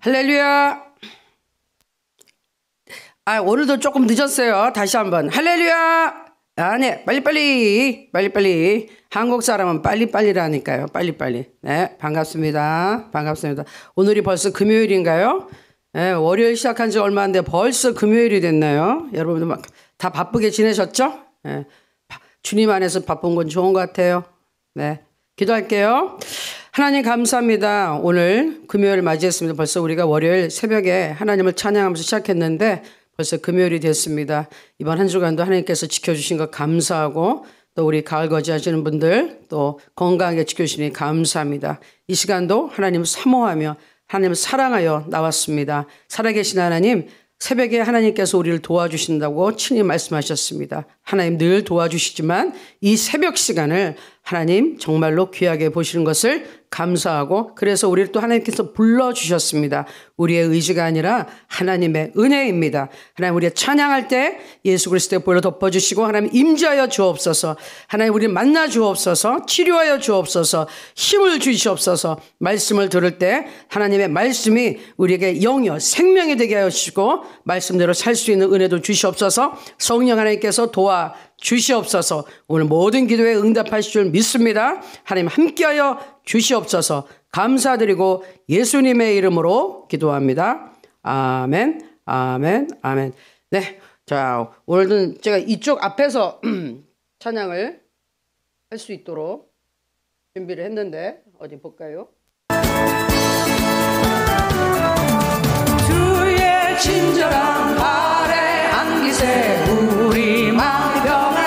할렐루야. 아, 오늘도 조금 늦었어요. 다시 한번. 할렐루야. 아, 네. 빨리빨리. 빨리빨리. 한국 사람은 빨리빨리라니까요. 빨리빨리. 네. 반갑습니다. 반갑습니다. 오늘이 벌써 금요일인가요? 네. 월요일 시작한 지 얼마 안 돼. 벌써 금요일이 됐나요? 여러분들 막 다 바쁘게 지내셨죠? 네. 주님 안에서 바쁜 건 좋은 것 같아요. 네. 기도할게요. 하나님 감사합니다. 오늘 금요일 맞이했습니다. 벌써 우리가 월요일 새벽에 하나님을 찬양하면서 시작했는데 벌써 금요일이 됐습니다. 이번 한 주간도 하나님께서 지켜주신 것 감사하고 또 우리 가을 거지하시는 분들 또 건강하게 지켜주시니 감사합니다. 이 시간도 하나님 을 사모하며 하나님을 사랑하여 나왔습니다. 살아계신 하나님 새벽에 하나님께서 우리를 도와주신다고 친히 말씀하셨습니다. 하나님 늘 도와주시지만 이 새벽 시간을 하나님 정말로 귀하게 보시는 것을 감사하고 그래서 우리를 또 하나님께서 불러주셨습니다. 우리의 의지가 아니라 하나님의 은혜입니다. 하나님 우리의 찬양할 때 예수 그리스도의 보혈로 덮어주시고 하나님 임재여 주옵소서 하나님 우리 만나 주옵소서 치료하여 주옵소서 힘을 주시옵소서 말씀을 들을 때 하나님의 말씀이 우리에게 영여 생명이 되게 하시고 말씀대로 살 수 있는 은혜도 주시옵소서 성령 하나님께서 도와 주시옵소서 오늘 모든 기도에 응답하실 줄 믿습니다. 하나님 함께하여 주시옵소서 감사드리고 예수님의 이름으로 기도합니다. 아멘, 아멘, 아멘. 네. 자, 오늘은 제가 이쪽 앞에서 찬양을 할 수 있도록 준비를 했는데, 어디 볼까요? 주의 친절한 발에 이제 우리 마병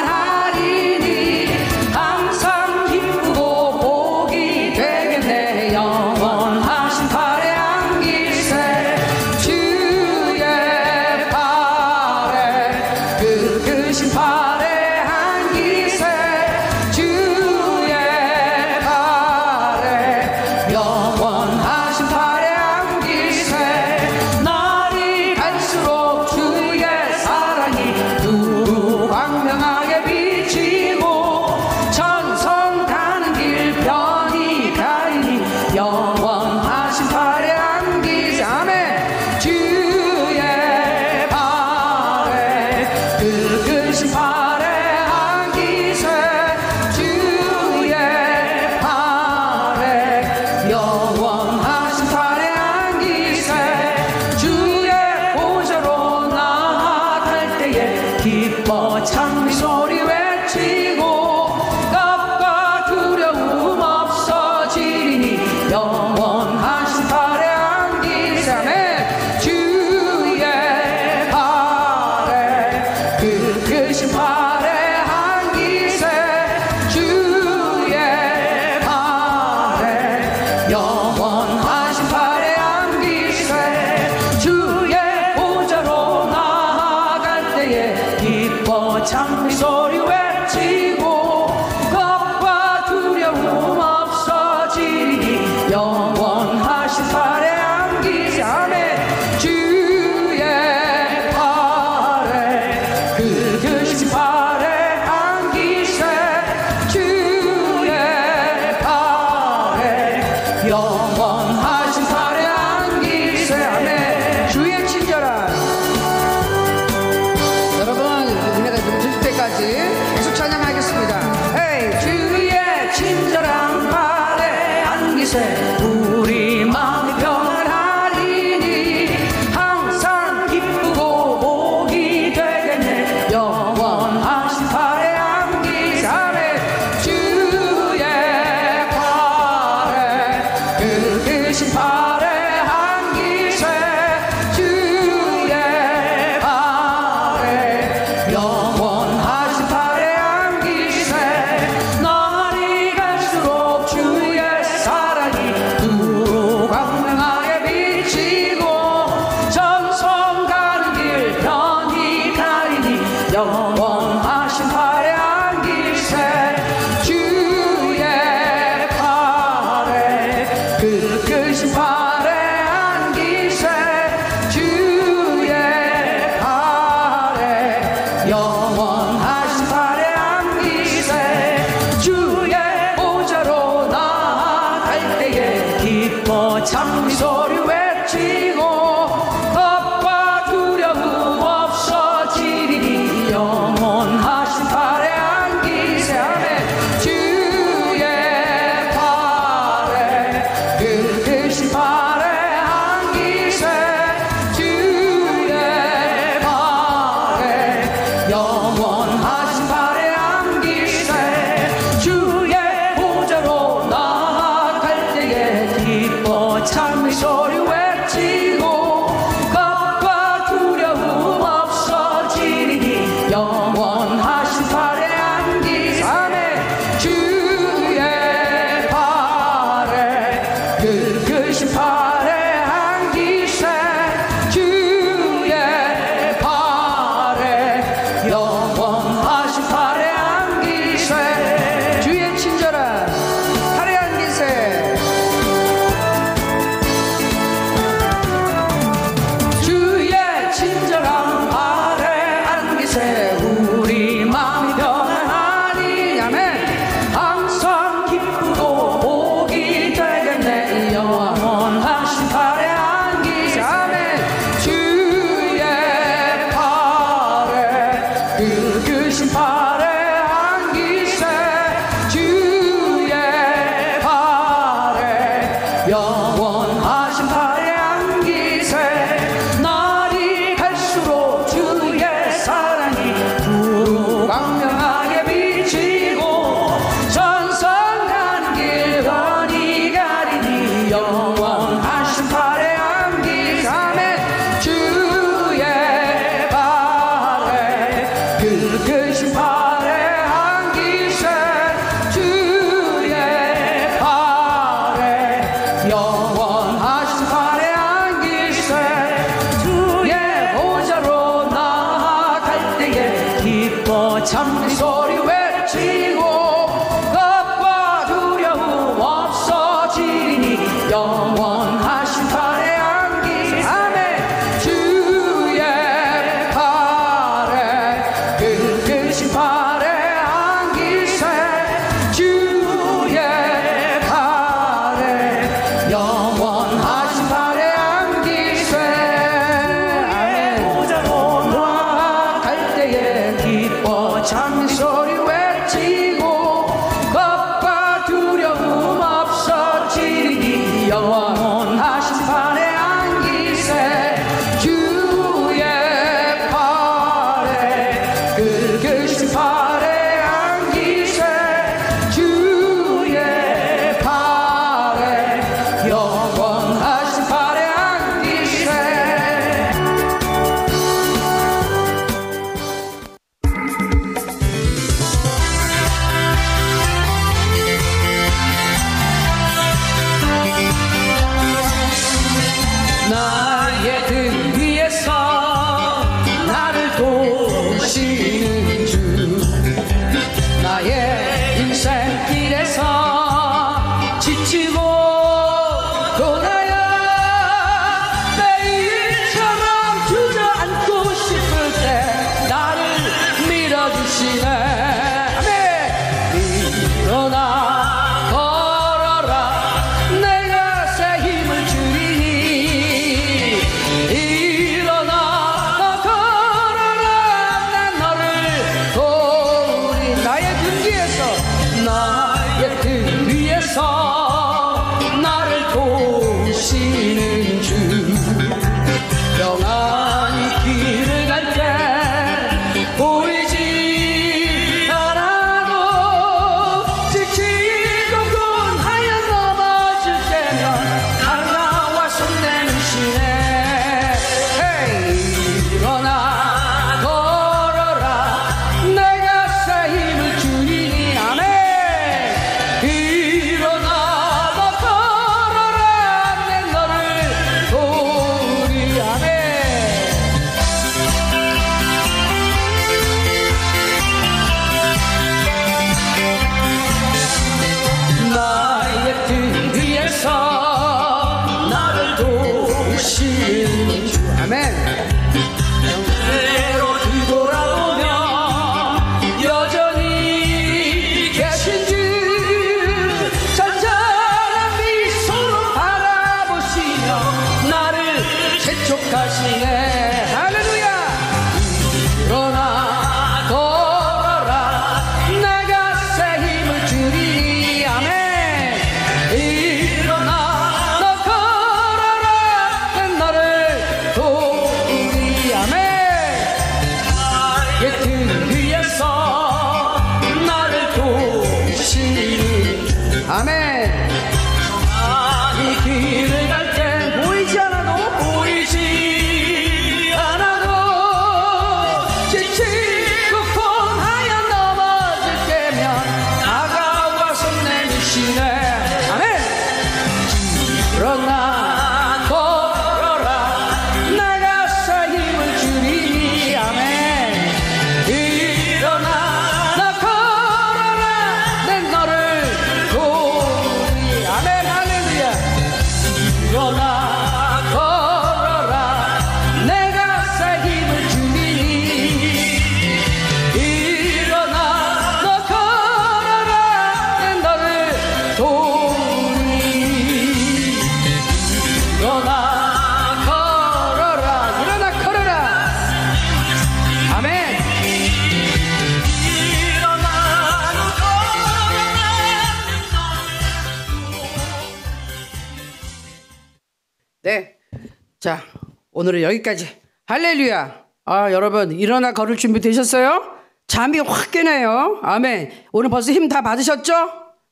오늘은 여기까지. 할렐루야. 아, 여러분, 일어나 걸을 준비 되셨어요? 잠이 확 깨네요. 아멘. 오늘 벌써 힘 다 받으셨죠?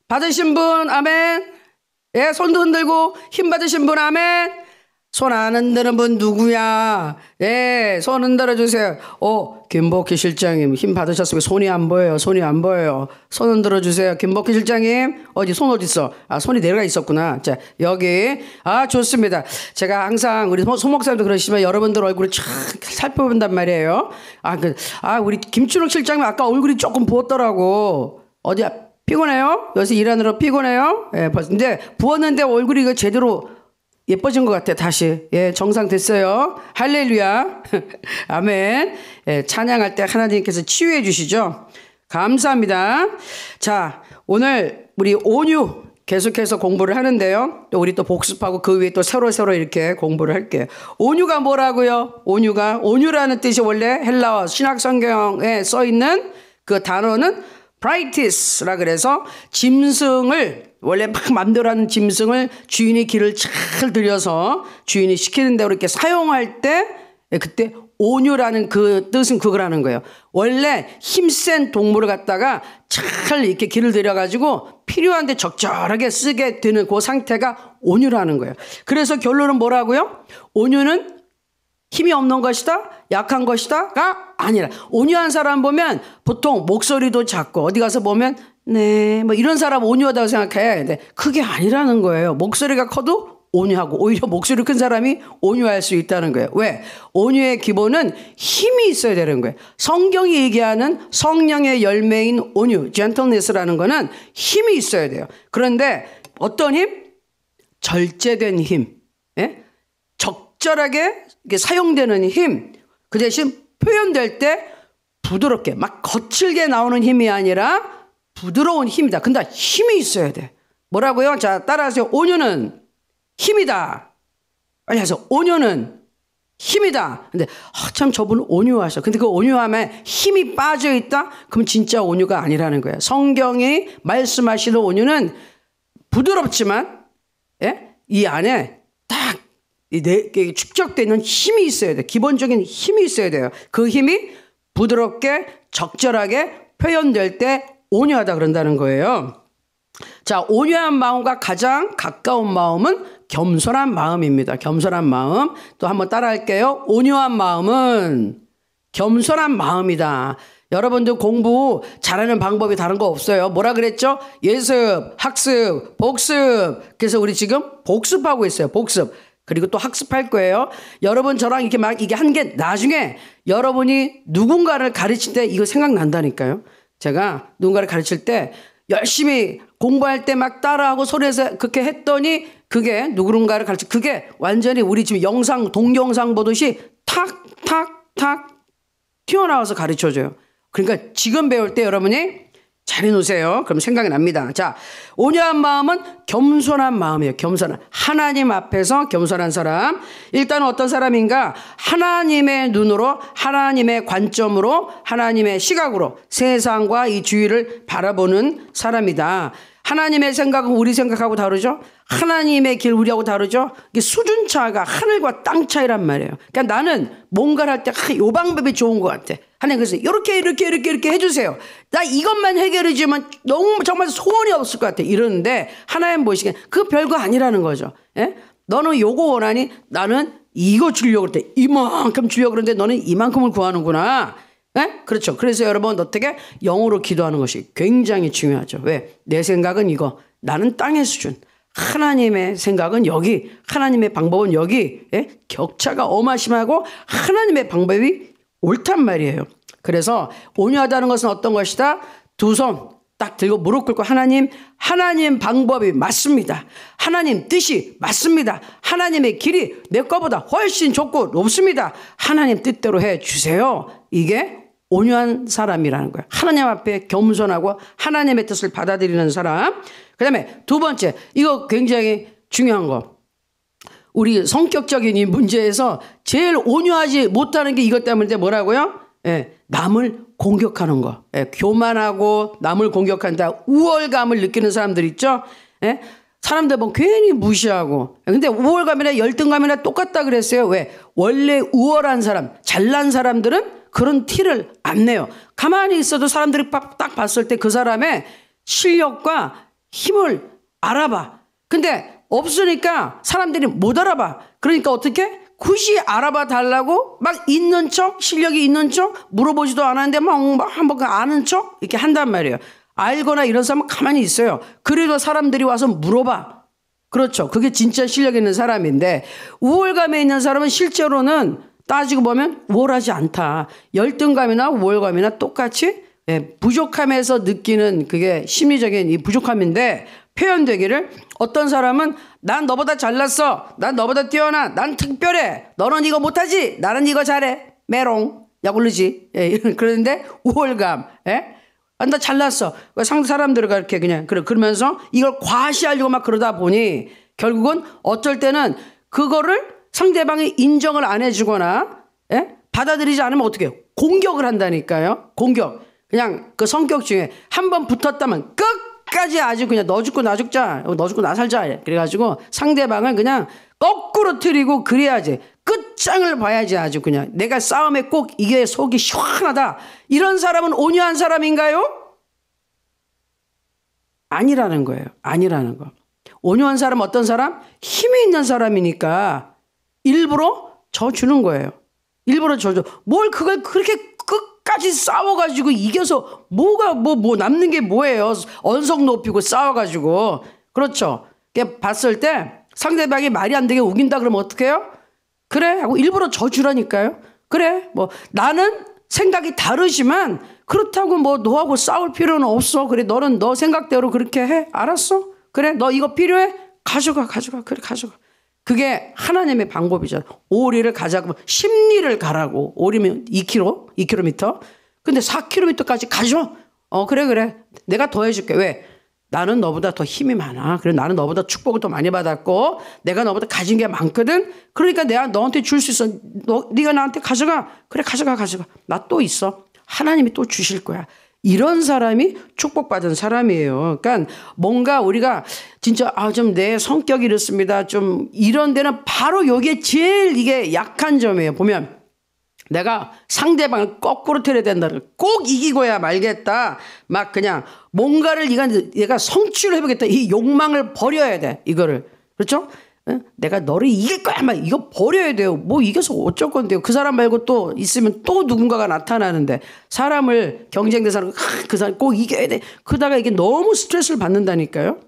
받으신 분, 아멘. 예, 손도 흔들고 힘 받으신 분, 아멘. 손안 흔드는 분 누구야? 예, 손 흔들어 주세요. 어, 김복희 실장님 힘 받으셨으면 손이 안 보여요. 손이 안 보여요. 손 흔들어 주세요. 김복희 실장님 어디 손 어디 있어? 아, 손이 내려가 있었구나. 자, 여기 아 좋습니다. 제가 항상 우리 소목사님도 그러시지만 여러분들 얼굴을 촥 살펴본단 말이에요. 아, 그, 아 우리 김춘옥 실장님 아까 얼굴이 조금 부었더라고. 어디 야 피곤해요? 여기서 일하느라 피곤해요? 예, 벌써. 근데 부었는데 얼굴이 이거 제대로 예뻐진 것 같아, 다시. 예, 정상 됐어요. 할렐루야. 아멘. 예, 찬양할 때 하나님께서 치유해 주시죠. 감사합니다. 자, 오늘 우리 온유 계속해서 공부를 하는데요. 또 우리 또 복습하고 그 위에 또서로서로 이렇게 공부를 할게요. 온유가 뭐라고요? 온유가 온유라는 뜻이 원래 헬라어 신학 성경에 써 있는 그 단어는 브라이티스라 그래서 짐승을 원래 막 맘대로 하는 짐승을 주인이 길을 잘 들여서 주인이 시키는 대로 이렇게 사용할 때 그때 온유라는 그 뜻은 그거라는 거예요. 원래 힘센 동물을 갖다가 잘 이렇게 길을 들여가지고 필요한데 적절하게 쓰게 되는 그 상태가 온유라는 거예요. 그래서 결론은 뭐라고요? 온유는 힘이 없는 것이다, 약한 것이다가 아니라 온유한 사람 보면 보통 목소리도 작고 어디 가서 보면 네, 뭐 이런 사람 온유하다고 생각해. 근데 그게 아니라는 거예요. 목소리가 커도 온유하고 오히려 목소리 큰 사람이 온유할 수 있다는 거예요. 왜? 온유의 기본은 힘이 있어야 되는 거예요. 성경이 얘기하는 성령의 열매인 온유, 젠틀니스라는 거는 힘이 있어야 돼요. 그런데 어떤 힘? 절제된 힘. 예? 적절하게 사용되는 힘, 그 대신 표현될 때 부드럽게, 막 거칠게 나오는 힘이 아니라 부드러운 힘이다. 근데 힘이 있어야 돼. 뭐라고요? 자, 따라하세요. 온유는 힘이다. 빨리 하세요. 온유는 힘이다. 근데 아, 참 저분 온유하셔. 근데 그 온유함에 힘이 빠져 있다? 그럼 진짜 온유가 아니라는 거야. 성경이 말씀하시는 온유는 부드럽지만 예? 이 안에 딱 내, 그 축적되는 힘이 있어야 돼. 기본적인 힘이 있어야 돼요. 그 힘이 부드럽게 적절하게 표현될 때 온유하다 그런다는 거예요. 자, 온유한 마음과 가장 가까운 마음은 겸손한 마음입니다. 겸손한 마음. 또 한 번 따라 할게요. 온유한 마음은 겸손한 마음이다. 여러분들 공부 잘하는 방법이 다른 거 없어요. 뭐라 그랬죠? 예습, 학습, 복습. 그래서 우리 지금 복습하고 있어요. 복습. 그리고 또 학습할 거예요. 여러분 저랑 이렇게 막 이게 한 게 나중에 여러분이 누군가를 가르칠 때 이거 생각난다니까요. 제가 누군가를 가르칠 때 열심히 공부할 때 막 따라하고 소리에서 그렇게 했더니 그게 누군가를 가르치 그게 완전히 우리 지금 영상 동영상 보듯이 탁탁탁 튀어나와서 가르쳐줘요. 그러니까 지금 배울 때 여러분이 잘 해놓으세요. 그럼 생각이 납니다. 자, 온유한 마음은 겸손한 마음이에요. 겸손한. 하나님 앞에서 겸손한 사람. 일단 어떤 사람인가? 하나님의 눈으로, 하나님의 관점으로, 하나님의 시각으로 세상과 이 주위를 바라보는 사람이다. 하나님의 생각은 우리 생각하고 다르죠? 하나님의 길 우리하고 다르죠? 이게 수준 차가 하늘과 땅 차이란 말이에요. 그러니까 나는 뭔가를 할 때, 아, 방법이 좋은 것 같아. 하나님 그래서 이렇게, 이렇게, 이렇게, 이렇게 해주세요. 나 이것만 해결해주면 너무 정말 소원이 없을 것 같아. 이러는데, 하나님 보시기엔 그 별거 아니라는 거죠. 예? 너는 요거 원하니 나는 이거 주려고 그랬 이만큼 주려고 그러는데 너는 이만큼을 구하는구나. 네? 그렇죠. 그래서 여러분 어떻게 영어로 기도하는 것이 굉장히 중요하죠. 왜? 내 생각은 이거. 나는 땅의 수준. 하나님의 생각은 여기, 하나님의 방법은 여기, 예? 격차가 어마심하고 하나님의 방법이 옳단 말이에요. 그래서 온유하다는 것은 어떤 것이다? 두 손 딱 들고 무릎 꿇고 하나님, 하나님 방법이 맞습니다. 하나님 뜻이 맞습니다. 하나님의 길이 내 거보다 훨씬 좋고 높습니다. 하나님 뜻대로 해 주세요. 이게 온유한 사람이라는 거예요. 하나님 앞에 겸손하고 하나님의 뜻을 받아들이는 사람. 그 다음에 두 번째, 이거 굉장히 중요한 거. 우리 성격적인 이 문제에서 제일 온유하지 못하는 게 이것 때문인데 뭐라고요? 예, 남을 공격하는 거. 예, 교만하고 남을 공격한다. 우월감을 느끼는 사람들 있죠? 예? 사람들 보면 괜히 무시하고. 근데 우월감이나 열등감이나 똑같다 그랬어요. 왜? 원래 우월한 사람, 잘난 사람들은 그런 티를 안 내요. 가만히 있어도 사람들이 딱 봤을 때 그 사람의 실력과 힘을 알아봐. 근데 없으니까 사람들이 못 알아봐. 그러니까 어떻게? 굳이 알아봐 달라고 막 있는 척, 실력이 있는 척, 물어보지도 않았는데 막, 막 한 번 그 아는 척 이렇게 한단 말이에요. 알거나 이런 사람은 가만히 있어요. 그래도 사람들이 와서 물어봐. 그렇죠. 그게 진짜 실력 있는 사람인데 우월감에 있는 사람은 실제로는 따지고 보면 우월하지 않다. 열등감이나 우월감이나 똑같이 예, 부족함에서 느끼는 그게 심리적인 이 부족함인데 표현되기를 어떤 사람은 난 너보다 잘났어. 난 너보다 뛰어나. 난 특별해. 너는 이거 못하지. 나는 이거 잘해. 메롱. 야구르지. 예, 이런, 그런데 우월감. 예? 아, 나 잘났어. 왜 상대 사람들과 이렇게 그냥, 그 그러면서 이걸 과시하려고 막 그러다 보니 결국은 어쩔 때는 그거를 상대방이 인정을 안 해주거나 예? 받아들이지 않으면 어떻게 해요? 공격을 한다니까요. 공격. 그냥 그 성격 중에 한 번 붙었다면 끝까지 아주 그냥 너 죽고 나 죽자. 너 죽고 나 살자. 그래가지고 상대방을 그냥 거꾸로 틀리고 그래야지. 끝장을 봐야지 아주 그냥. 내가 싸움에 꼭 이게 속이 시원하다. 이런 사람은 온유한 사람인가요? 아니라는 거예요. 아니라는 거. 온유한 사람 어떤 사람? 힘이 있는 사람이니까 일부러 져 주는 거예요. 일부러 져줘. 뭘 그걸 그렇게 끝까지 싸워가지고 이겨서 뭐가 뭐, 뭐 남는 게 뭐예요. 언성 높이고 싸워가지고. 그렇죠. 봤을 때 상대방이 말이 안 되게 우긴다 그러면 어떡해요? 그래? 하고 일부러 져주라니까요. 그래? 뭐 나는 생각이 다르지만 그렇다고 뭐 너하고 싸울 필요는 없어. 그래 너는 너 생각대로 그렇게 해. 알았어? 그래 너 이거 필요해? 가져가 가져가 그래 가져가. 그게 하나님의 방법이죠. 오리를 가자고 심리를 가라고 오리면 2km, 2km. 근데 4km까지 가죠. 어 그래 그래. 내가 더 해줄게. 왜? 나는 너보다 더 힘이 많아. 그래 나는 너보다 축복을 더 많이 받았고 내가 너보다 가진 게 많거든. 그러니까 내가 너한테 줄 수 있어. 너 네가 나한테 가져가. 그래 가져가 가져가. 나 또 있어. 하나님이 또 주실 거야. 이런 사람이 축복받은 사람이에요. 그러니까 뭔가 우리가 진짜 아 좀 내 성격이 이렇습니다. 좀 이런 데는 바로 요게 제일 이게 약한 점이에요. 보면 내가 상대방을 거꾸로 틀어야 된다. 꼭 이기고야 말겠다. 막 그냥 뭔가를 얘가, 얘가 성취를 해보겠다. 이 욕망을 버려야 돼. 이거를. 그렇죠? 내가 너를 이길 거야. 막 이거 버려야 돼요. 뭐 이겨서 어쩔 건데요. 그 사람 말고 또 있으면 또 누군가가 나타나는데 사람을 경쟁 대상으로 그 사람 꼭 이겨야 돼. 그러다가 이게 너무 스트레스를 받는다니까요.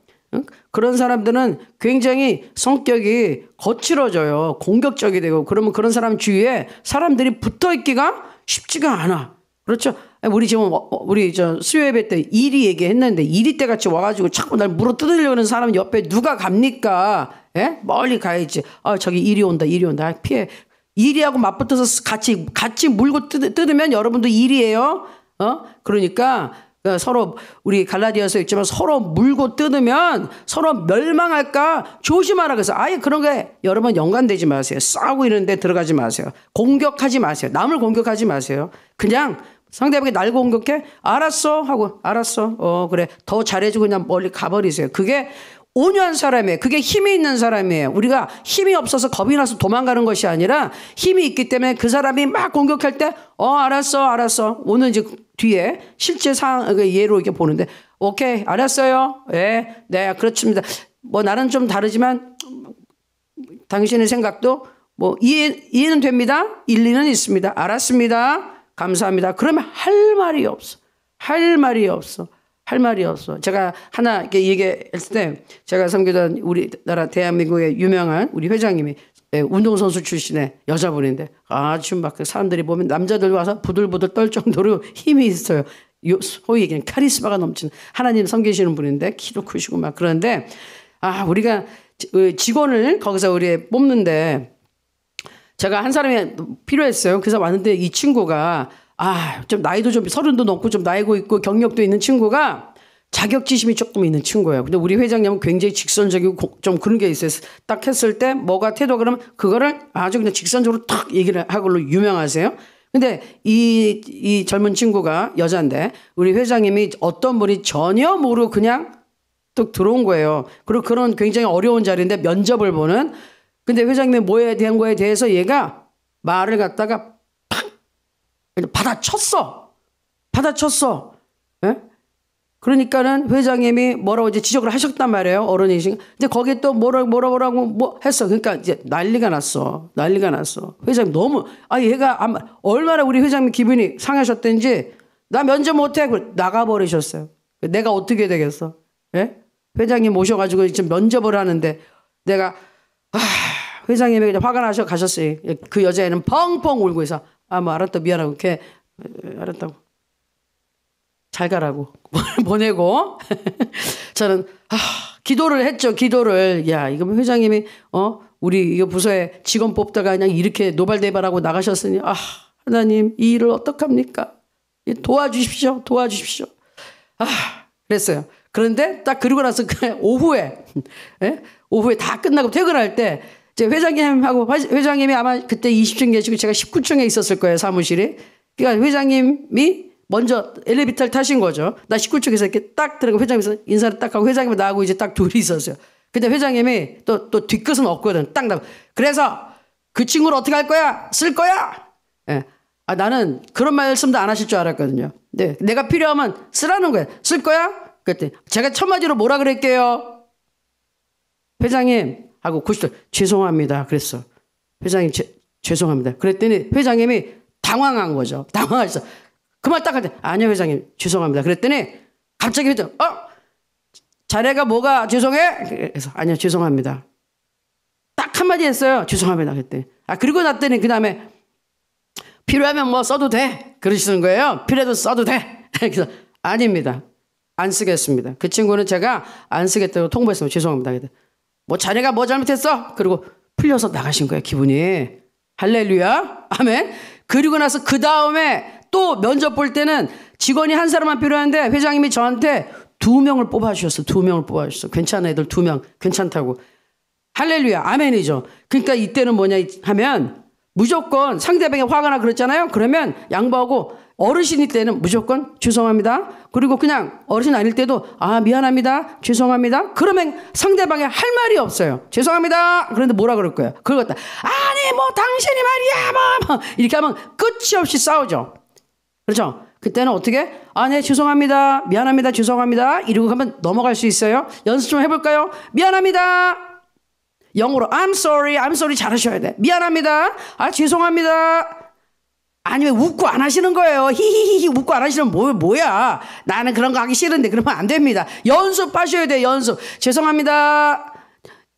그런 사람들은 굉장히 성격이 거칠어져요. 공격적이 되고 그러면 그런 사람 주위에 사람들이 붙어 있기가 쉽지가 않아. 그렇죠? 우리 지금 어, 어, 우리 저 수요 예배 때 이리 얘기했는데 이리 때 같이 와가지고 자꾸 날 물어 뜯으려는 사람 옆에 누가 갑니까? 예? 멀리 가야지. 아 저기 이리 온다 이리 온다 아, 피해. 이리하고 맞붙어서 같이 같이 물고 뜯, 뜯으면 여러분도 일이에요. 어? 그러니까 어, 서로 우리 갈라디아서 있지만 서로 물고 뜯으면 서로 멸망할까 조심하라 그래서 아예 그런 게 여러분 연관되지 마세요. 싸우고 이는데 들어가지 마세요. 공격하지 마세요. 남을 공격하지 마세요. 그냥 상대방이 날 공격해? 알았어. 하고, 알았어. 어, 그래. 더 잘해주고 그냥 멀리 가버리세요. 그게 온유한 사람이에요. 그게 힘이 있는 사람이에요. 우리가 힘이 없어서 겁이 나서 도망가는 것이 아니라 힘이 있기 때문에 그 사람이 막 공격할 때, 어, 알았어, 알았어. 오늘 이제 뒤에 실제 상, 그 예로 이렇게 보는데, 오케이, 알았어요. 예, 네, 그렇습니다. 뭐 나는 좀 다르지만, 당신의 생각도 뭐 이해, 이해는 됩니다. 일리는 있습니다. 알았습니다. 감사합니다. 그러면 할 말이 없어. 할 말이 없어. 할 말이 없어. 제가 하나 이렇게 얘기했을 때 제가 섬기던 우리나라 대한민국의 유명한 우리 회장님이 예, 운동선수 출신의 여자분인데 아주 막 그 사람들이 보면 남자들 와서 부들부들 떨 정도로 힘이 있어요. 요, 소위 얘기하는 카리스마가 넘치는 하나님 섬기시는 분인데 키도 크시고 막 그런데 아 우리가 어, 직원을 거기서 우리 뽑는데 제가 한 사람이 필요했어요. 그래서 왔는데 이 친구가 아, 좀 나이도 좀 서른도 넘고 좀 나이고 있고 경력도 있는 친구가 자격지심이 조금 있는 친구예요. 근데 우리 회장님은 굉장히 직선적이고 좀 그런 게 있어요. 딱 했을 때 뭐가 태도 그러면 그거를 아주 그냥 직선적으로 탁 얘기를 하걸로 유명하세요. 근데 이, 이 젊은 친구가 여자인데 우리 회장님이 어떤 분이 전혀 모르고 그냥 뚝 들어온 거예요. 그리고 그런 굉장히 어려운 자리인데 면접을 보는 근데 회장님의 뭐에 대한 거에 대해서 얘가 말을 갖다가 팍! 받아쳤어! 받아쳤어! 예? 그러니까는 회장님이 뭐라고 이제 지적을 하셨단 말이에요. 어른이신. 근데 거기에 또 뭐라, 뭐라, 뭐라고 뭐 했어. 그러니까 이제 난리가 났어. 난리가 났어. 회장님 너무, 아, 얘가 아마 얼마나 우리 회장님 기분이 상하셨든지나 면접 못해. 그 나가버리셨어요. 내가 어떻게 되겠어. 예? 회장님 모셔가지고 지금 면접을 하는데 내가, 아, 회장님이 그 화가 나셔 가셨어요. 예, 그 여자애는 펑펑 울고 해서 아뭐 알았다 미안하고 이렇게 예, 알았다고 잘 가라고 보내고 저는 아, 기도를 했죠 기도를 야 이거 뭐 회장님이 어 우리 이거 부서에 직원 뽑다가 그냥 이렇게 노발대발하고 나가셨으니 아 하나님 이 일을 어떡합니까 예, 도와주십시오 도와주십시오 아 그랬어요 그런데 딱 그러고 나서 오후에 예? 오후에 다 끝나고 퇴근할 때 이제 회장님하고 회장님이 아마 그때 20층 계시고 제가 19층에 있었을 거예요 사무실에. 그러니까 회장님이 먼저 엘리베이터를 타신 거죠. 나 19층에서 이렇게 딱 들어가 회장님에서 인사를 딱 하고 회장님 나하고 이제 딱 둘이 있었어요. 근데 회장님이 또또 뒤끝은 없거든. 딱 나. 그래서 그 친구를 어떻게 할 거야? 쓸 거야? 예. 아 나는 그런 말씀도 안 하실 줄 알았거든요. 네. 내가 필요하면 쓰라는 거야. 쓸 거야? 그랬더니 제가 첫 마디로 뭐라 그랬게요? 회장님 하고 90도 죄송합니다. 그랬어. 회장님 제, 죄송합니다. 그랬더니 회장님이 당황한 거죠. 당황했어. 그말 딱 한대. 아니요 회장님 죄송합니다. 그랬더니 갑자기 회장 어 자네가 뭐가 죄송해? 그래서 아니요 죄송합니다. 딱 한마디 했어요. 죄송합니다. 그랬더니 아 그리고 났더니 그 다음에 필요하면 뭐 써도 돼. 그러시는 거예요. 필요해도 써도 돼. 그래서 아닙니다. 안 쓰겠습니다. 그 친구는 제가 안 쓰겠다고 통보했으면 죄송합니다. 그랬더니 뭐 자네가 뭐 잘못했어? 그리고 풀려서 나가신 거예요, 기분이. 할렐루야. 아멘. 그리고 나서 그 다음에 또 면접 볼 때는 직원이 한 사람만 필요한데 회장님이 저한테 두 명을 뽑아주셨어. 두 명을 뽑아주셨어. 괜찮아, 애들 두 명. 괜찮다고. 할렐루야. 아멘이죠. 그러니까 이때는 뭐냐 하면 무조건 상대방이 화가 나 그랬잖아요. 그러면 양보하고 어르신일 때는 무조건 죄송합니다. 그리고 그냥 어르신 아닐 때도 아 미안합니다. 죄송합니다. 그러면 상대방이 할 말이 없어요. 죄송합니다. 그런데 뭐라 그럴 거예요? 그걸 갖다 아니 뭐 당신이 말이야 뭐, 뭐 이렇게 하면 끝이 없이 싸우죠. 그렇죠? 그때는 어떻게? 아, 네, 죄송합니다. 미안합니다. 죄송합니다. 이러고 가면 넘어갈 수 있어요. 연습 좀 해볼까요? 미안합니다. 영어로 I'm sorry, I'm sorry 잘 하셔야 돼. 미안합니다. 아, 죄송합니다. 아니 왜 웃고 안 하시는 거예요? 히히히히 웃고 안하시는 뭐, 뭐야? 나는 그런 거 하기 싫은데 그러면 안 됩니다. 연습하셔야 돼요. 연습. 죄송합니다.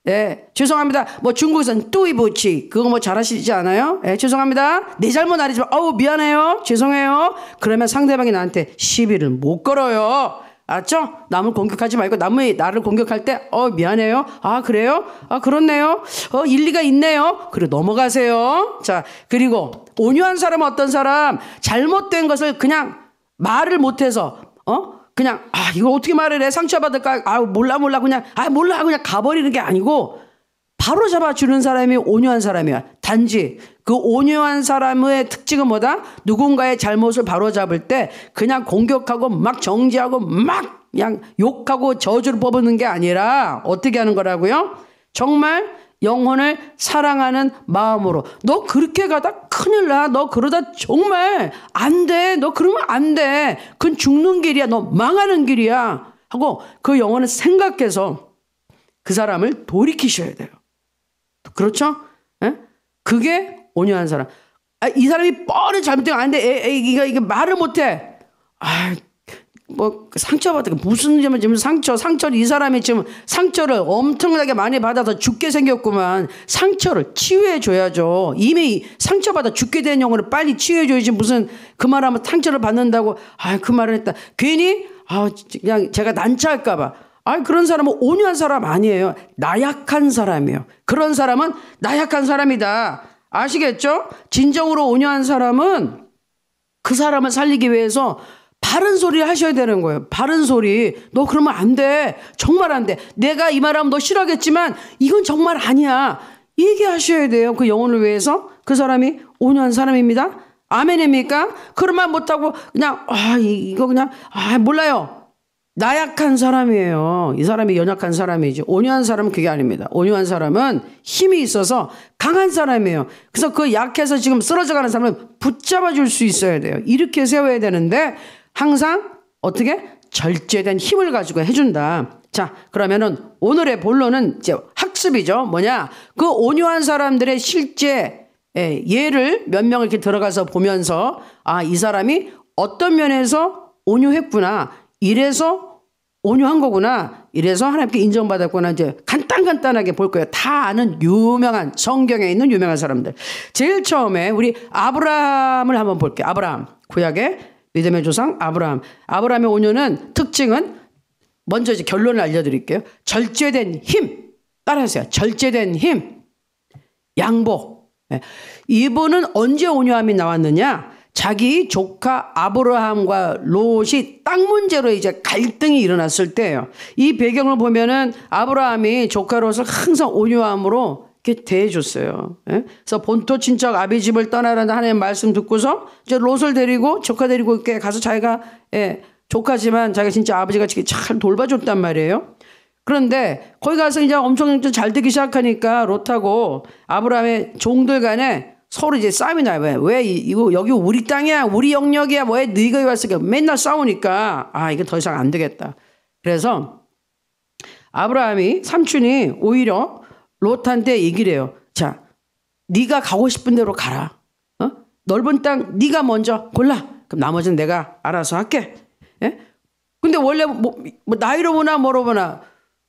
예, 네, 죄송합니다. 뭐 중국에서는 뚜이보치 그거 뭐 잘하시지 않아요? 예, 네, 죄송합니다. 내 잘못 아니지만 어우 미안해요. 죄송해요. 그러면 상대방이 나한테 시비를 못 걸어요. 알았죠? 남을 공격하지 말고 남의 나를 공격할 때, 어, 미안해요. 아, 그래요? 아, 그렇네요. 어, 일리가 있네요. 그리고 넘어가세요. 자, 그리고 온유한 사람은 어떤 사람? 잘못된 것을 그냥 말을 못해서, 어? 그냥, 아, 이거 어떻게 말을 해? 상처받을까? 아, 몰라, 몰라. 그냥, 아, 몰라. 그냥 가버리는 게 아니고, 바로 잡아주는 사람이 온유한 사람이야. 단지 그 온유한 사람의 특징은 뭐다? 누군가의 잘못을 바로 잡을 때 그냥 공격하고 막 정지하고 막 그냥 욕하고 저주를 뽑는 게 아니라 어떻게 하는 거라고요? 정말 영혼을 사랑하는 마음으로 너 그렇게 가다 큰일 나. 너 그러다 정말 안 돼. 너 그러면 안 돼. 그건 죽는 길이야. 너 망하는 길이야. 하고 그 영혼을 생각해서 그 사람을 돌이키셔야 돼요. 그렇죠? 에? 예? 그게 온유한 사람. 아, 이 사람이 뻔히 잘못된 거 아닌데 애, 애기가 이거 말을 못해. 아, 뭐 상처받은 게 무슨 점은 지금 상처 상처를 이 사람이 지금 상처를 엄청나게 많이 받아서 죽게 생겼구만 상처를 치유해 줘야죠 이미 상처받아 죽게 된 영혼을 빨리 치유해 줘야지 무슨 그 말하면 상처를 받는다고 아그 말을 했다 괜히 아 그냥 제가 난처할까봐 아, 그런 사람은 온유한 사람 아니에요. 나약한 사람이에요. 그런 사람은 나약한 사람이다. 아시겠죠? 진정으로 온유한 사람은 그 사람을 살리기 위해서 바른 소리를 하셔야 되는 거예요. 바른 소리. 너 그러면 안 돼. 정말 안 돼. 내가 이 말하면 너 싫어하겠지만 이건 정말 아니야. 얘기하셔야 돼요. 그 영혼을 위해서 그 사람이 온유한 사람입니다. 아멘입니까? 그런 말 못하고 그냥 아 이거 그냥 아 몰라요. 나약한 사람이에요. 이 사람이 연약한 사람이지. 온유한 사람은 그게 아닙니다. 온유한 사람은 힘이 있어서 강한 사람이에요. 그래서 그 약해서 지금 쓰러져 가는 사람을 붙잡아 줄 수 있어야 돼요. 이렇게 세워야 되는데 항상 어떻게? 절제된 힘을 가지고 해준다. 자, 그러면은 오늘의 본론은 이제 학습이죠. 뭐냐? 그 온유한 사람들의 실제 예, 예를 몇 명 이렇게 들어가서 보면서 아, 이 사람이 어떤 면에서 온유했구나. 이래서 온유한 거구나. 이래서 하나님께 인정받았구나. 이제 간단간단하게 볼 거예요. 다 아는 유명한 성경에 있는 유명한 사람들. 제일 처음에 우리 아브라함을 한번 볼게요. 아브라함. 구약의 믿음의 조상 아브라함. 아브라함의 온유는 특징은 먼저 이제 결론을 알려드릴게요. 절제된 힘. 따라하세요. 절제된 힘. 양보. 예. 이분은 언제 온유함이 나왔느냐? 자기 조카 아브라함과 롯이 땅 문제로 이제 갈등이 일어났을 때예요. 이 배경을 보면은 아브라함이 조카 롯을 항상 온유함으로 이렇게 대해줬어요. 예? 그래서 본토 친척 아비 집을 떠나라는 하나님의 말씀 듣고서 이제 롯을 데리고 조카 데리고 이렇게 가서 자기가 예, 조카지만 자기가 진짜 아버지같이 잘 돌봐줬단 말이에요. 그런데 거기 가서 이제 엄청 잘 되기 시작하니까 롯하고 아브라함의 종들 간에 서로 이제 싸움이 나요. 왜? 왜 이거 여기 우리 땅이야, 우리 영역이야. 왜너희가 왔을까? 맨날 싸우니까 아 이거 더 이상 안 되겠다. 그래서 아브라함이 삼촌이 오히려 롯한테 얘기를 해요. 자, 네가 가고 싶은 대로 가라. 어? 넓은 땅 네가 먼저 골라. 그럼 나머지는 내가 알아서 할게. 예? 근데 원래 뭐, 뭐 나이로 보나 뭐로 보나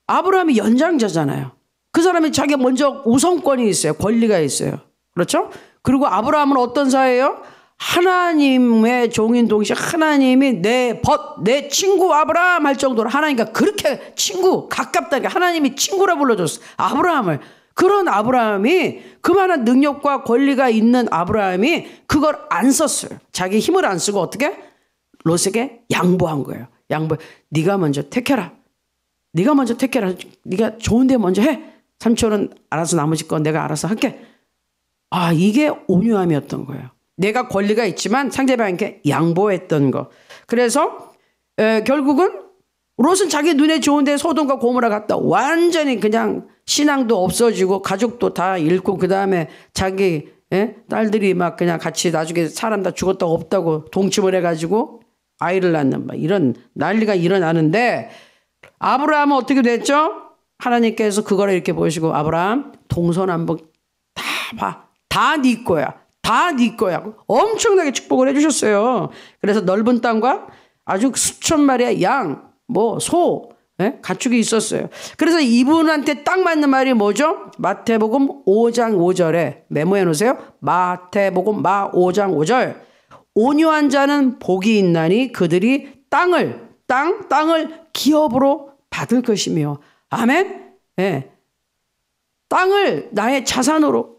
아브라함이 연장자잖아요. 그 사람이 자기가 먼저 우선권이 있어요. 권리가 있어요. 그렇죠? 그리고 아브라함은 어떤 사예요 하나님의 종인 동시에 하나님이 내 벗, 내 친구 아브라함 할 정도로 하나님과 그렇게 친구, 가깝다 하나님이 친구라 불러줬어. 아브라함을. 그런 아브라함이 그만한 능력과 권리가 있는 아브라함이 그걸 안 썼어요. 자기 힘을 안 쓰고 어떻게? 롯에게 양보한 거예요. 양보. 네가 먼저 택해라. 네가 먼저 택해라. 네가 좋은 데 먼저 해. 삼촌은 알아서 나머지 건 내가 알아서 할게. 아, 이게 온유함이었던 거예요. 내가 권리가 있지만 상대방에게 양보했던 거. 그래서 에, 결국은 롯은 자기 눈에 좋은데 소돔과 고모라 갔다 완전히 그냥 신앙도 없어지고 가족도 다 잃고 그 다음에 자기 에? 딸들이 막 그냥 같이 나중에 사람 다 죽었다 없다고 동침을 해가지고 아이를 낳는 막 이런 난리가 일어나는데 아브라함은 어떻게 됐죠? 하나님께서 그거를 이렇게 보시고 아브라함 동서남북 다 봐. 다네 거야. 다 네 거야. 엄청나게 축복을 해주셨어요. 그래서 넓은 땅과 아주 수천 마리의 양, 뭐, 소, 예? 가축이 있었어요. 그래서 이분한테 딱 맞는 말이 뭐죠? 마태복음 5장 5절에 메모해 놓으세요. 마태복음 마 5장 5절. 온유한 자는 복이 있나니 그들이 땅을 땅 땅을 기업으로 받을 것이며 아멘. 예. 땅을 나의 자산으로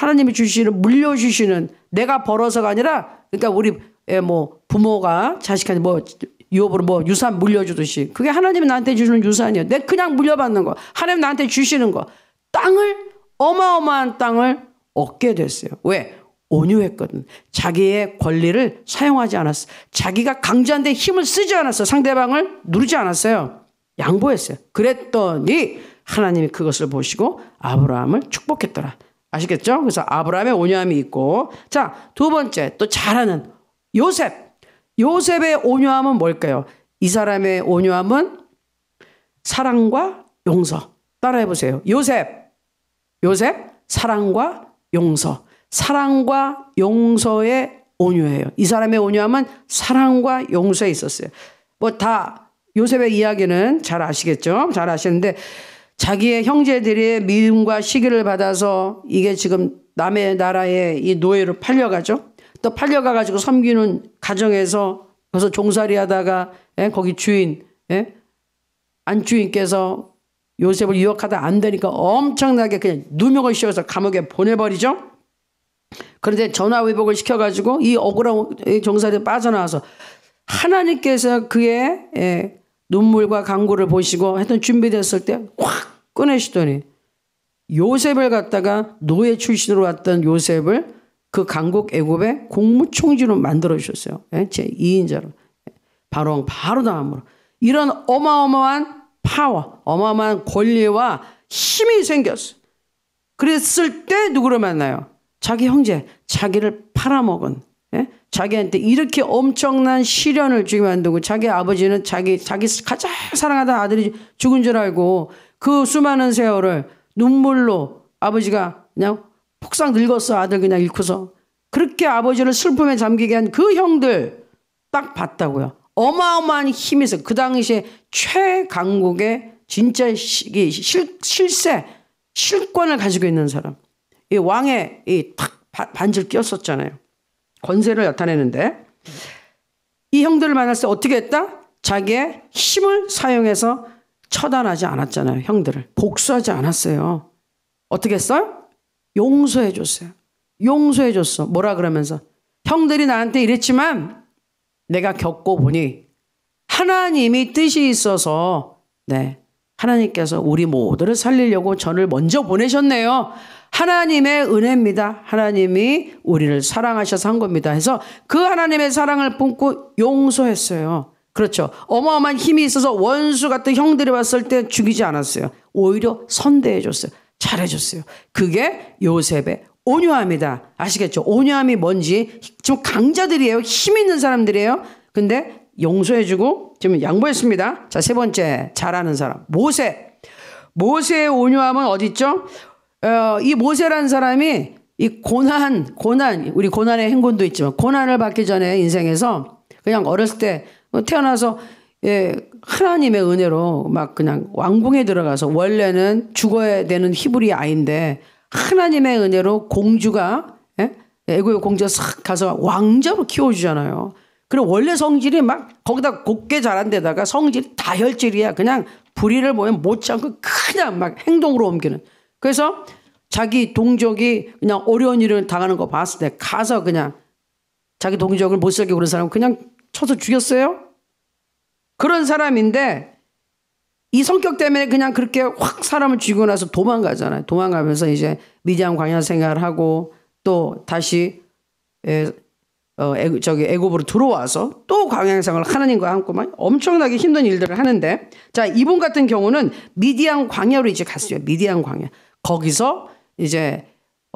하나님이 주시는 물려주시는 내가 벌어서가 아니라 그러니까 우리 예, 뭐 부모가 자식한테 뭐 유업으로 뭐 유산 물려주듯이 그게 하나님이 나한테 주는 유산이야. 내 그냥 물려받는 거. 하나님 나한테 주시는 거. 땅을 어마어마한 땅을 얻게 됐어요. 왜? 온유했거든. 자기의 권리를 사용하지 않았어. 자기가 강자한테 힘을 쓰지 않았어. 상대방을 누르지 않았어요. 양보했어요. 그랬더니 하나님이 그것을 보시고 아브라함을 축복했더라. 아시겠죠? 그래서 아브라함의 온유함이 있고 자, 두 번째 또 잘하는 요셉. 요셉의 온유함은 뭘까요? 이 사람의 온유함은 사랑과 용서. 따라해 보세요. 요셉. 요셉 사랑과 용서. 사랑과 용서의 온유예요. 이 사람의 온유함은 사랑과 용서에 있었어요. 뭐 다 요셉의 이야기는 잘 아시겠죠? 잘 아시는데 자기의 형제들의 미움과 시기를 받아서 이게 지금 남의 나라에 이 노예로 팔려가죠. 또 팔려가 가지고 섬기는 가정에서 그래서 종살이 하다가 예? 거기 주인 예? 안주인께서 요셉을 유혹하다 안 되니까 엄청나게 그냥 누명을 씌워서 감옥에 보내버리죠. 그런데 전화 회복을 시켜가지고 이 억울한 종살이 빠져나와서 하나님께서 그의 예, 눈물과 강구를 보시고 하여튼 준비됐을 때확 꺼내시더니 요셉을 갖다가 노예 출신으로 왔던 요셉을 그 강국 애굽의 국무총리로 만들어 주셨어요. 예, 제 2인자로 바로 바로 다음으로 이런 어마어마한 파워, 어마어마한 권리와 힘이 생겼어. 그랬을 때 누구를 만나요? 자기 형제, 자기를 팔아먹은. 예? 자기한테 이렇게 엄청난 시련을 주게 만들고 자기 아버지는 자기 자기 가장 사랑하던 아들이 죽은 줄 알고 그 수많은 세월을 눈물로 아버지가 그냥 폭삭 늙었어 아들 그냥 잃고서 그렇게 아버지를 슬픔에 잠기게 한 그 형들 딱 봤다고요. 어마어마한 힘에서 그 당시에 최강국의 진짜 시, 실, 실세 실권을 가지고 있는 사람 이 왕의 이탁 반지를 끼었었잖아요. 권세를 나타내는데 이 형들을 만났을 때 어떻게 했다? 자기의 힘을 사용해서 처단하지 않았잖아요. 형들을. 복수하지 않았어요. 어떻게 했어요? 용서해 줬어요. 용서해 줬어. 뭐라 그러면서 형들이 나한테 이랬지만 내가 겪고 보니 하나님이 뜻이 있어서 네. 하나님께서 우리 모두를 살리려고 저를 먼저 보내셨네요. 하나님의 은혜입니다. 하나님이 우리를 사랑하셔서 한 겁니다. 해서 그 하나님의 사랑을 품고 용서했어요. 그렇죠. 어마어마한 힘이 있어서 원수 같은 형들이 왔을 때 죽이지 않았어요. 오히려 선대해 줬어요. 잘해 줬어요. 그게 요셉의 온유함이다. 아시겠죠? 온유함이 뭔지 지금 강자들이에요. 힘 있는 사람들이에요. 근데 용서해 주고 지금 양보했습니다. 자, 세 번째. 잘하는 사람. 모세. 모세의 온유함은 어디 있죠? 어, 이 모세라는 사람이 이 고난, 고난, 우리 고난의 행군도 있지만 고난을 받기 전에 인생에서 그냥 어렸을 때뭐 태어나서 예, 하나님의 은혜로 막 그냥 왕궁에 들어가서 원래는 죽어야 되는 히브리 아이인데 하나님의 은혜로 공주가 예? 애고의 공주가 싹 가서 왕자로 키워주잖아요. 그리고 원래 성질이 막 거기다 곱게 자란 데다가 성질이 다 혈질이야. 그냥 불의를 보면 못지 않고 그냥 막 행동으로 옮기는. 그래서 자기 동족이 그냥 어려운 일을 당하는 거 봤을 때 가서 그냥 자기 동족을 못 살게 그런 사람은 그냥 쳐서 죽였어요? 그런 사람인데 이 성격 때문에 그냥 그렇게 확 사람을 죽이고 나서 도망가잖아요. 도망가면서 이제 미디안 광야 생활하고 또 다시 에, 예, 어, 애 저기 애굽으로 들어와서 또 광야생활을 하나님과 함께 막 엄청나게 힘든 일들을 하는데 자 이분 같은 경우는 미디안 광야로 이제 갔어요. 미디안 광야 거기서 이제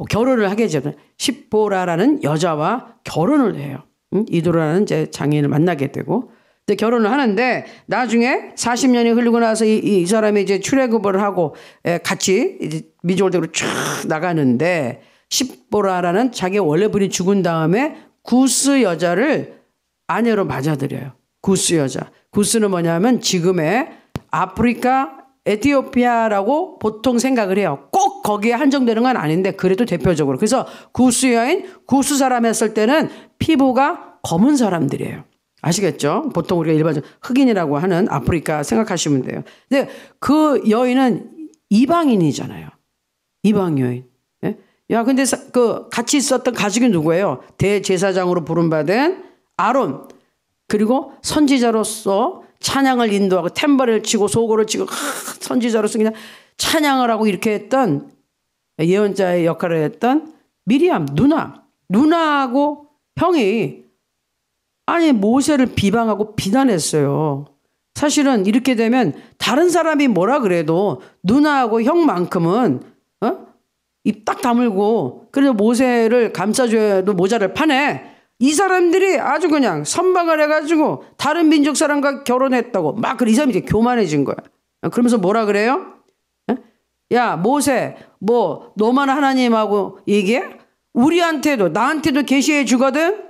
결혼을 하게 되는 십보라라는 여자와 결혼을 해요. 이도라는 이제 장애인을 만나게 되고 근데 결혼을 하는데 나중에 40년이 흘리고 나서 이, 이이 사람이 이제 출애굽을 하고 에, 예, 같이 이제 미주골대로 쭉 나가는데 십보라라는 자기 원래 분이 죽은 다음에 구스 여자를 아내로 맞아들여요. 구스 여자. 구스는 뭐냐면 지금의 아프리카 에티오피아라고 보통 생각을 해요. 꼭 거기에 한정되는 건 아닌데 그래도 대표적으로. 그래서 구스 여인, 구스 사람 했을 때는 피부가 검은 사람들이에요. 아시겠죠? 보통 우리가 일반적 으로 흑인이라고 하는 아프리카 생각하시면 돼요. 근데 그 여인은 이방인이잖아요. 이방 여인. 예? 야, 근데 사, 그 같이 있었던 가족이 누구예요? 대제사장으로 부른받은 아론. 그리고 선지자로서 찬양을 인도하고 템버를 치고 소고를 치고 아, 선지자로서 그냥 찬양을 하고 이렇게 했던 예언자의 역할을 했던 미리암 누나 누나하고 형이 아니 모세를 비방하고 비난했어요. 사실은 이렇게 되면 다른 사람이 뭐라 그래도 누나하고 형만큼은 어? 입 딱 다물고 그래서 모세를 감싸줘도 모자를 파네. 이 사람들이 아주 그냥 선방을 해가지고 다른 민족 사람과 결혼했다고 막 그래 이 사람이 교만해진 거야. 어, 그러면서 뭐라 그래요? 어? 야 모세 뭐 너만 하나님하고 얘기해? 우리한테도 나한테도 계시해 주거든.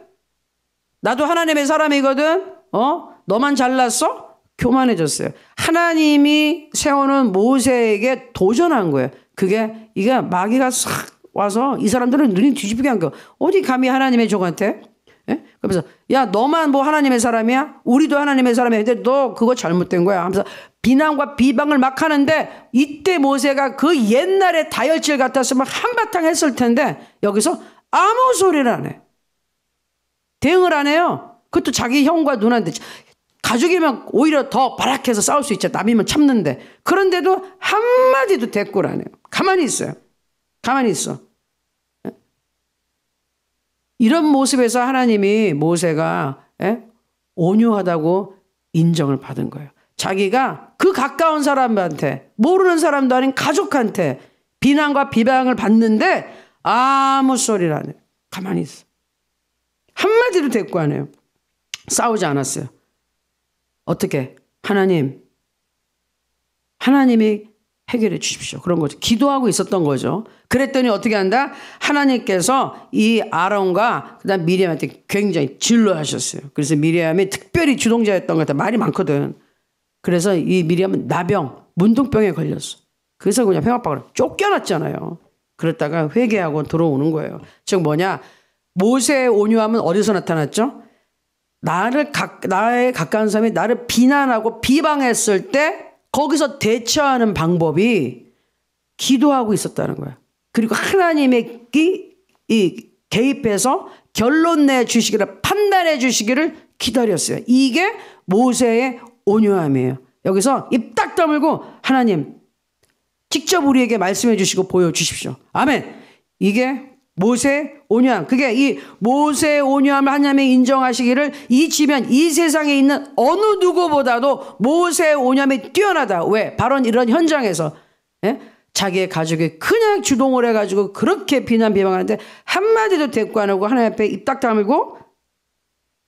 나도 하나님의 사람이거든. 어? 너만 잘났어? 교만해졌어요. 하나님이 세우는 모세에게 도전한 거예요. 그게 이게 마귀가 싹 와서 이 사람들은 눈이 뒤집게한 거. 어디 감히 하나님의 종한테? 예? 그러면서 야 너만 뭐 하나님의 사람이야? 우리도 하나님의 사람이야. 근데 너 그거 잘못된 거야. 하면서 비난과 비방을 막 하는데 이때 모세가 그 옛날에 다혈질 같았으면 한바탕 했을 텐데 여기서 아무 소리를 안 해. 대응을 안 해요. 그것도 자기 형과 누나인데 가족이면 오히려 더 발악해서 싸울 수 있죠. 남이면 참는데. 그런데도 한마디도 대꾸를 안 해요. 가만히 있어요. 가만히 있어. 예? 이런 모습에서 하나님이 모세가 예? 온유하다고 인정을 받은 거예요. 자기가 그 가까운 사람한테 모르는 사람도 아닌 가족한테 비난과 비방을 받는데 아무 소리를 안해 가만히 있어. 한마디로 대꾸 안 해요. 싸우지 않았어요. 어떻게? 하나님, 하나님이 해결해 주십시오. 그런 거죠. 기도하고 있었던 거죠. 그랬더니 어떻게 한다? 하나님께서 이 아론과 그다음 미리암한테 굉장히 진로하셨어요. 그래서 미리암이 특별히 주동자였던 것 같아. 요 말이 많거든. 그래서 이 미리암은 나병, 문둥병에 걸렸어. 그래서 그냥 평화박으로 쫓겨났잖아요. 그랬다가 회개하고 들어오는 거예요. 즉 뭐냐? 모세의 온유함은 어디서 나타났죠? 나를 가, 나의 가까운 사람이 나를 비난하고 비방했을 때 거기서 대처하는 방법이 기도하고 있었다는 거야. 그리고 하나님의 끼, 이 개입해서 결론 내 주시기를 판단해 주시기를 기다렸어요. 이게 모세의 온유함이에요. 여기서 입 딱 다물고 하나님 직접 우리에게 말씀해 주시고 보여 주십시오. 아멘. 이게 모세 온유함. 그게 이 모세 온유함을 하나님이 인정하시기를 이 지면 이 세상에 있는 어느 누구보다도 모세 온유함이 뛰어나다. 왜? 바로 이런 현장에서 예? 자기의 가족이 그냥 주동을 해가지고 그렇게 비난 비방하는데 한마디도 대꾸 안 하고 하나님 앞에 입 딱 다물고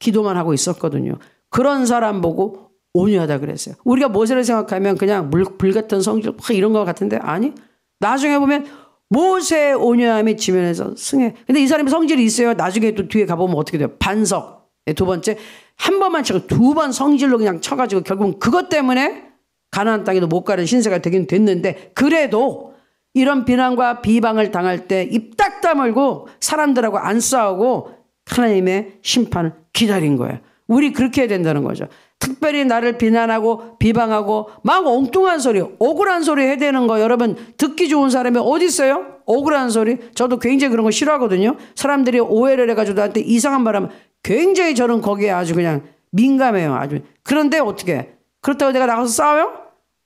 기도만 하고 있었거든요. 그런 사람 보고 온유하다 그랬어요. 우리가 모세를 생각하면 그냥 물, 불 같은 성질 막 이런 것 같은데 아니 나중에 보면 모세오 온유함이 지면에서 승해. 근데 이 사람이 성질이 있어요. 나중에 또 뒤에 가보면 어떻게 돼요? 반석. 네, 두 번째 한 번만 치고 두 번 성질로 그냥 쳐가지고 결국은 그것 때문에 가나 땅에도 못 가는 신세가 되긴 됐는데 그래도 이런 비난과 비방을 당할 때 입 딱 다물고 사람들하고 안 싸우고 하나님의 심판을 기다린 거예요. 우리 그렇게 해야 된다는 거죠. 특별히 나를 비난하고 비방하고 막 엉뚱한 소리, 억울한 소리 해대는 거 여러분 듣기 좋은 사람이 어디 있어요? 억울한 소리. 저도 굉장히 그런 거 싫어하거든요. 사람들이 오해를 해가지고 나한테 이상한 말 하면 굉장히 저는 거기에 아주 그냥 민감해요. 아주. 그런데 어떻게? 그렇다고 내가 나가서 싸워요?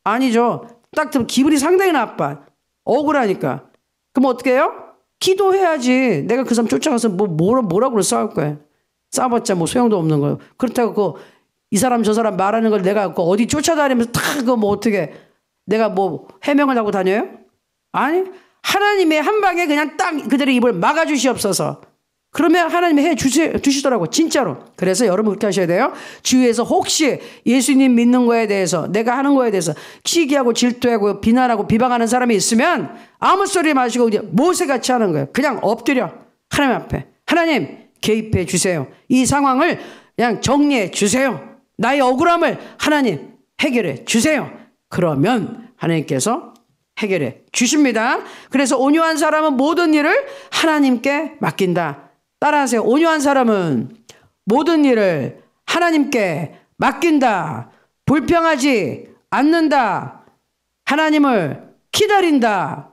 아니죠. 딱 들으면 기분이 상당히 나빠. 억울하니까. 그럼 어떻게 해요? 기도해야지. 내가 그 사람 쫓아가서 뭐, 뭐라, 뭐라고 싸울 거야. 싸봤자 뭐 소용도 없는 거예요. 그렇다고 그. 이 사람 저 사람 말하는 걸 내가 그 어디 쫓아다니면서 다그뭐 거 어떻게 내가 뭐 해명을 하고 다녀요? 아니 하나님의 한 방에 그냥 딱 그들의 입을 막아주시옵소서. 그러면 하나님이 해 주시, 주시더라고. 진짜로. 그래서 여러분 그렇게 하셔야 돼요. 주위에서 혹시 예수님 믿는 거에 대해서, 내가 하는 거에 대해서 시기하고 질투하고 비난하고 비방하는 사람이 있으면 아무 소리 마시고 이제 모세같이 하는 거예요. 그냥 엎드려. 하나님 앞에. 하나님, 개입해 주세요. 이 상황을 그냥 정리해 주세요. 나의 억울함을 하나님 해결해 주세요. 그러면 하나님께서 해결해 주십니다. 그래서 온유한 사람은 모든 일을 하나님께 맡긴다. 따라하세요. 온유한 사람은 모든 일을 하나님께 맡긴다. 불평하지 않는다. 하나님을 기다린다.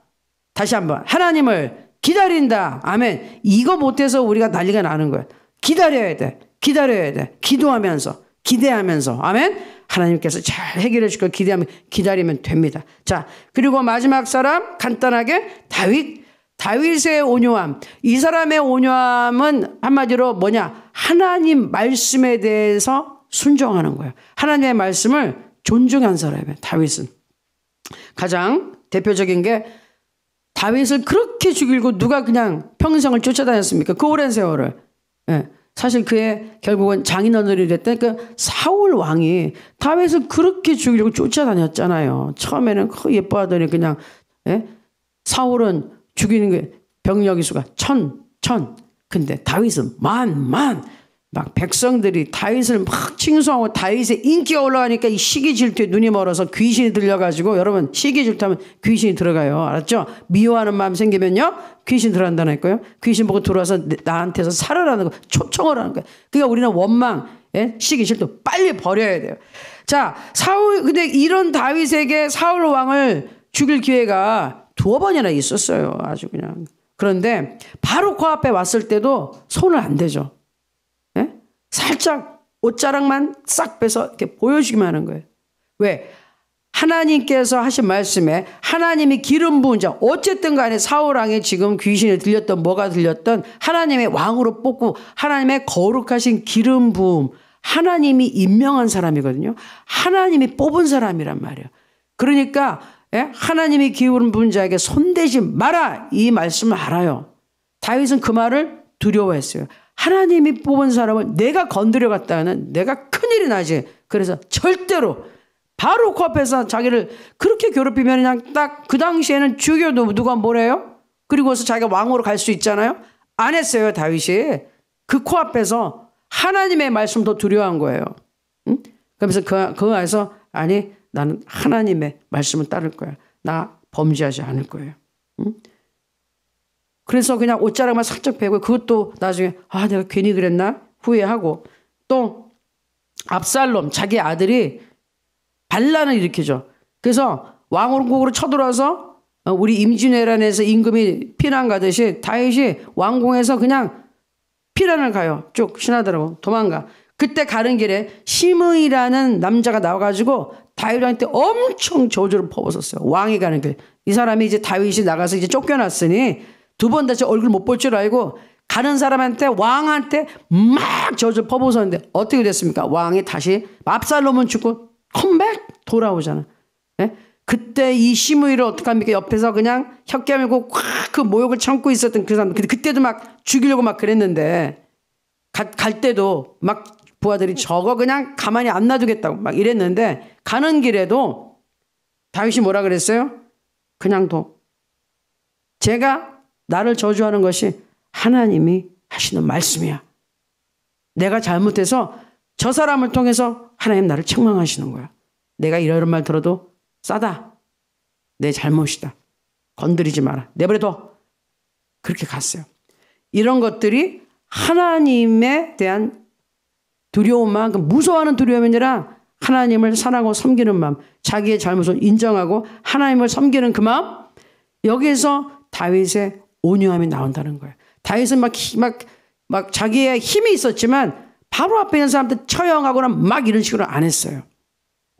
다시 한번. 하나님을 기다린다. 아멘. 이거 못해서 우리가 난리가 나는 거야. 기다려야 돼. 기다려야 돼. 기도하면서. 기대하면서 아멘 하나님께서 잘 해결해 주실 걸 기대하면 기다리면 됩니다. 자 그리고 마지막 사람 간단하게 다윗 다윗의 온유함 이 사람의 온유함은 한마디로 뭐냐 하나님 말씀에 대해서 순종하는 거예요. 하나님의 말씀을 존중한 사람이에요. 다윗은 가장 대표적인 게 다윗을 그렇게 죽이고 누가 그냥 평생을 쫓아다녔습니까? 그 오랜 세월을. 예. 사실 그의 결국은 장인어른이 됐다. 그러니까 사울 왕이 다윗을 그렇게 죽이려고 쫓아다녔잖아요. 처음에는 그 예뻐하더니 그냥 예? 사울은 죽이는 게병력이 수가 천, 천. 근데 다윗은 만, 만. 막 백성들이 다윗을 막 칭송하고 다윗의 인기가 올라가니까 이 시기 질투에 눈이 멀어서 귀신이 들려가지고 여러분 시기 질투하면 귀신이 들어가요. 알았죠? 미워하는 마음 생기면요. 귀신 들어간다니까요. 귀신 보고 들어와서 나한테서 살아라는거 초청을 하는 거예요. 그러니까 우리는 원망, 예? 시기 질투 빨리 버려야 돼요. 자, 사울 근데 이런 다윗에게 사울 왕을 죽일 기회가 두어 번이나 있었어요. 아주 그냥. 그런데 바로 코앞에 그 왔을 때도 손을 안 대죠. 살짝 옷자락만 싹 빼서 이렇게 보여주기만 하는 거예요. 왜? 하나님께서 하신 말씀에 하나님이 기름 부은 자 어쨌든 간에 사울왕이 지금 귀신을 들렸던 뭐가 들렸던 하나님의 왕으로 뽑고 하나님의 거룩하신 기름 부음 하나님이 임명한 사람이거든요. 하나님이 뽑은 사람이란 말이에요. 그러니까 예? 하나님이 기름 부은 자에게 손대지 마라 이 말씀을 알아요. 다윗은 그 말을 두려워했어요. 하나님이 뽑은 사람은 내가 건드려 갔다는 내가 큰일이 나지. 그래서 절대로 바로 코앞에서 그 자기를 그렇게 괴롭히면 그냥 딱 그 당시에는 죽여도 누가 뭐래요? 그리고서 자기가 왕으로 갈 수 있잖아요. 안 했어요 다윗이. 그 코앞에서 하나님의 말씀도 두려워한 거예요. 응? 그러면서 그, 그 안에서 아니 나는 하나님의 말씀을 따를 거야. 나 범죄하지 않을 거예요. 응? 그래서 그냥 옷자락만 살짝 베고 그것도 나중에 아 내가 괜히 그랬나 후회하고 또 압살롬 자기 아들이 반란을 일으키죠. 그래서 왕궁으로 쳐들어서 어, 우리 임진왜란에서 임금이 피난 가듯이 다윗이 왕궁에서 그냥 피난을 가요. 쭉신하더라고 도망가. 그때 가는 길에 심의라는 남자가 나와가지고 다윗한테 엄청 저주를 퍼부었어요. 왕이 가는 길. 이 사람이 이제 다윗이 나가서 이제 쫓겨났으니 두번 다시 얼굴 못 볼 줄 알고 가는 사람한테 왕한테 막 저주 퍼부었는데 어떻게 됐습니까? 왕이 다시 압살롬은 죽고 컴백 돌아오잖아. 예? 그때 이 시므이를 어게합니까 옆에서 그냥 협깨하고그 모욕을 참고 있었던 그 사람. 근데 그때도 막 죽이려고 막 그랬는데 가, 갈 때도 막 부하들이 저거 그냥 가만히 안 놔두겠다고 막 이랬는데 가는 길에도 다윗이 뭐라 그랬어요? 그냥 도 제가 나를 저주하는 것이 하나님이 하시는 말씀이야. 내가 잘못해서 저 사람을 통해서 하나님 나를 책망하시는 거야. 내가 이런 말 들어도 싸다. 내 잘못이다. 건드리지 마라. 내버려둬. 그렇게 갔어요. 이런 것들이 하나님에 대한 두려움만, 그 무서워하는 두려움이 아니라 하나님을 사랑하고 섬기는 마음, 자기의 잘못을 인정하고 하나님을 섬기는 그 마음, 여기에서 다윗의 온유함이 나온다는 거예요. 다윗은 막, 막, 막 자기의 힘이 있었지만 바로 앞에 있는 사람들 처형하거나 막 이런 식으로 안 했어요.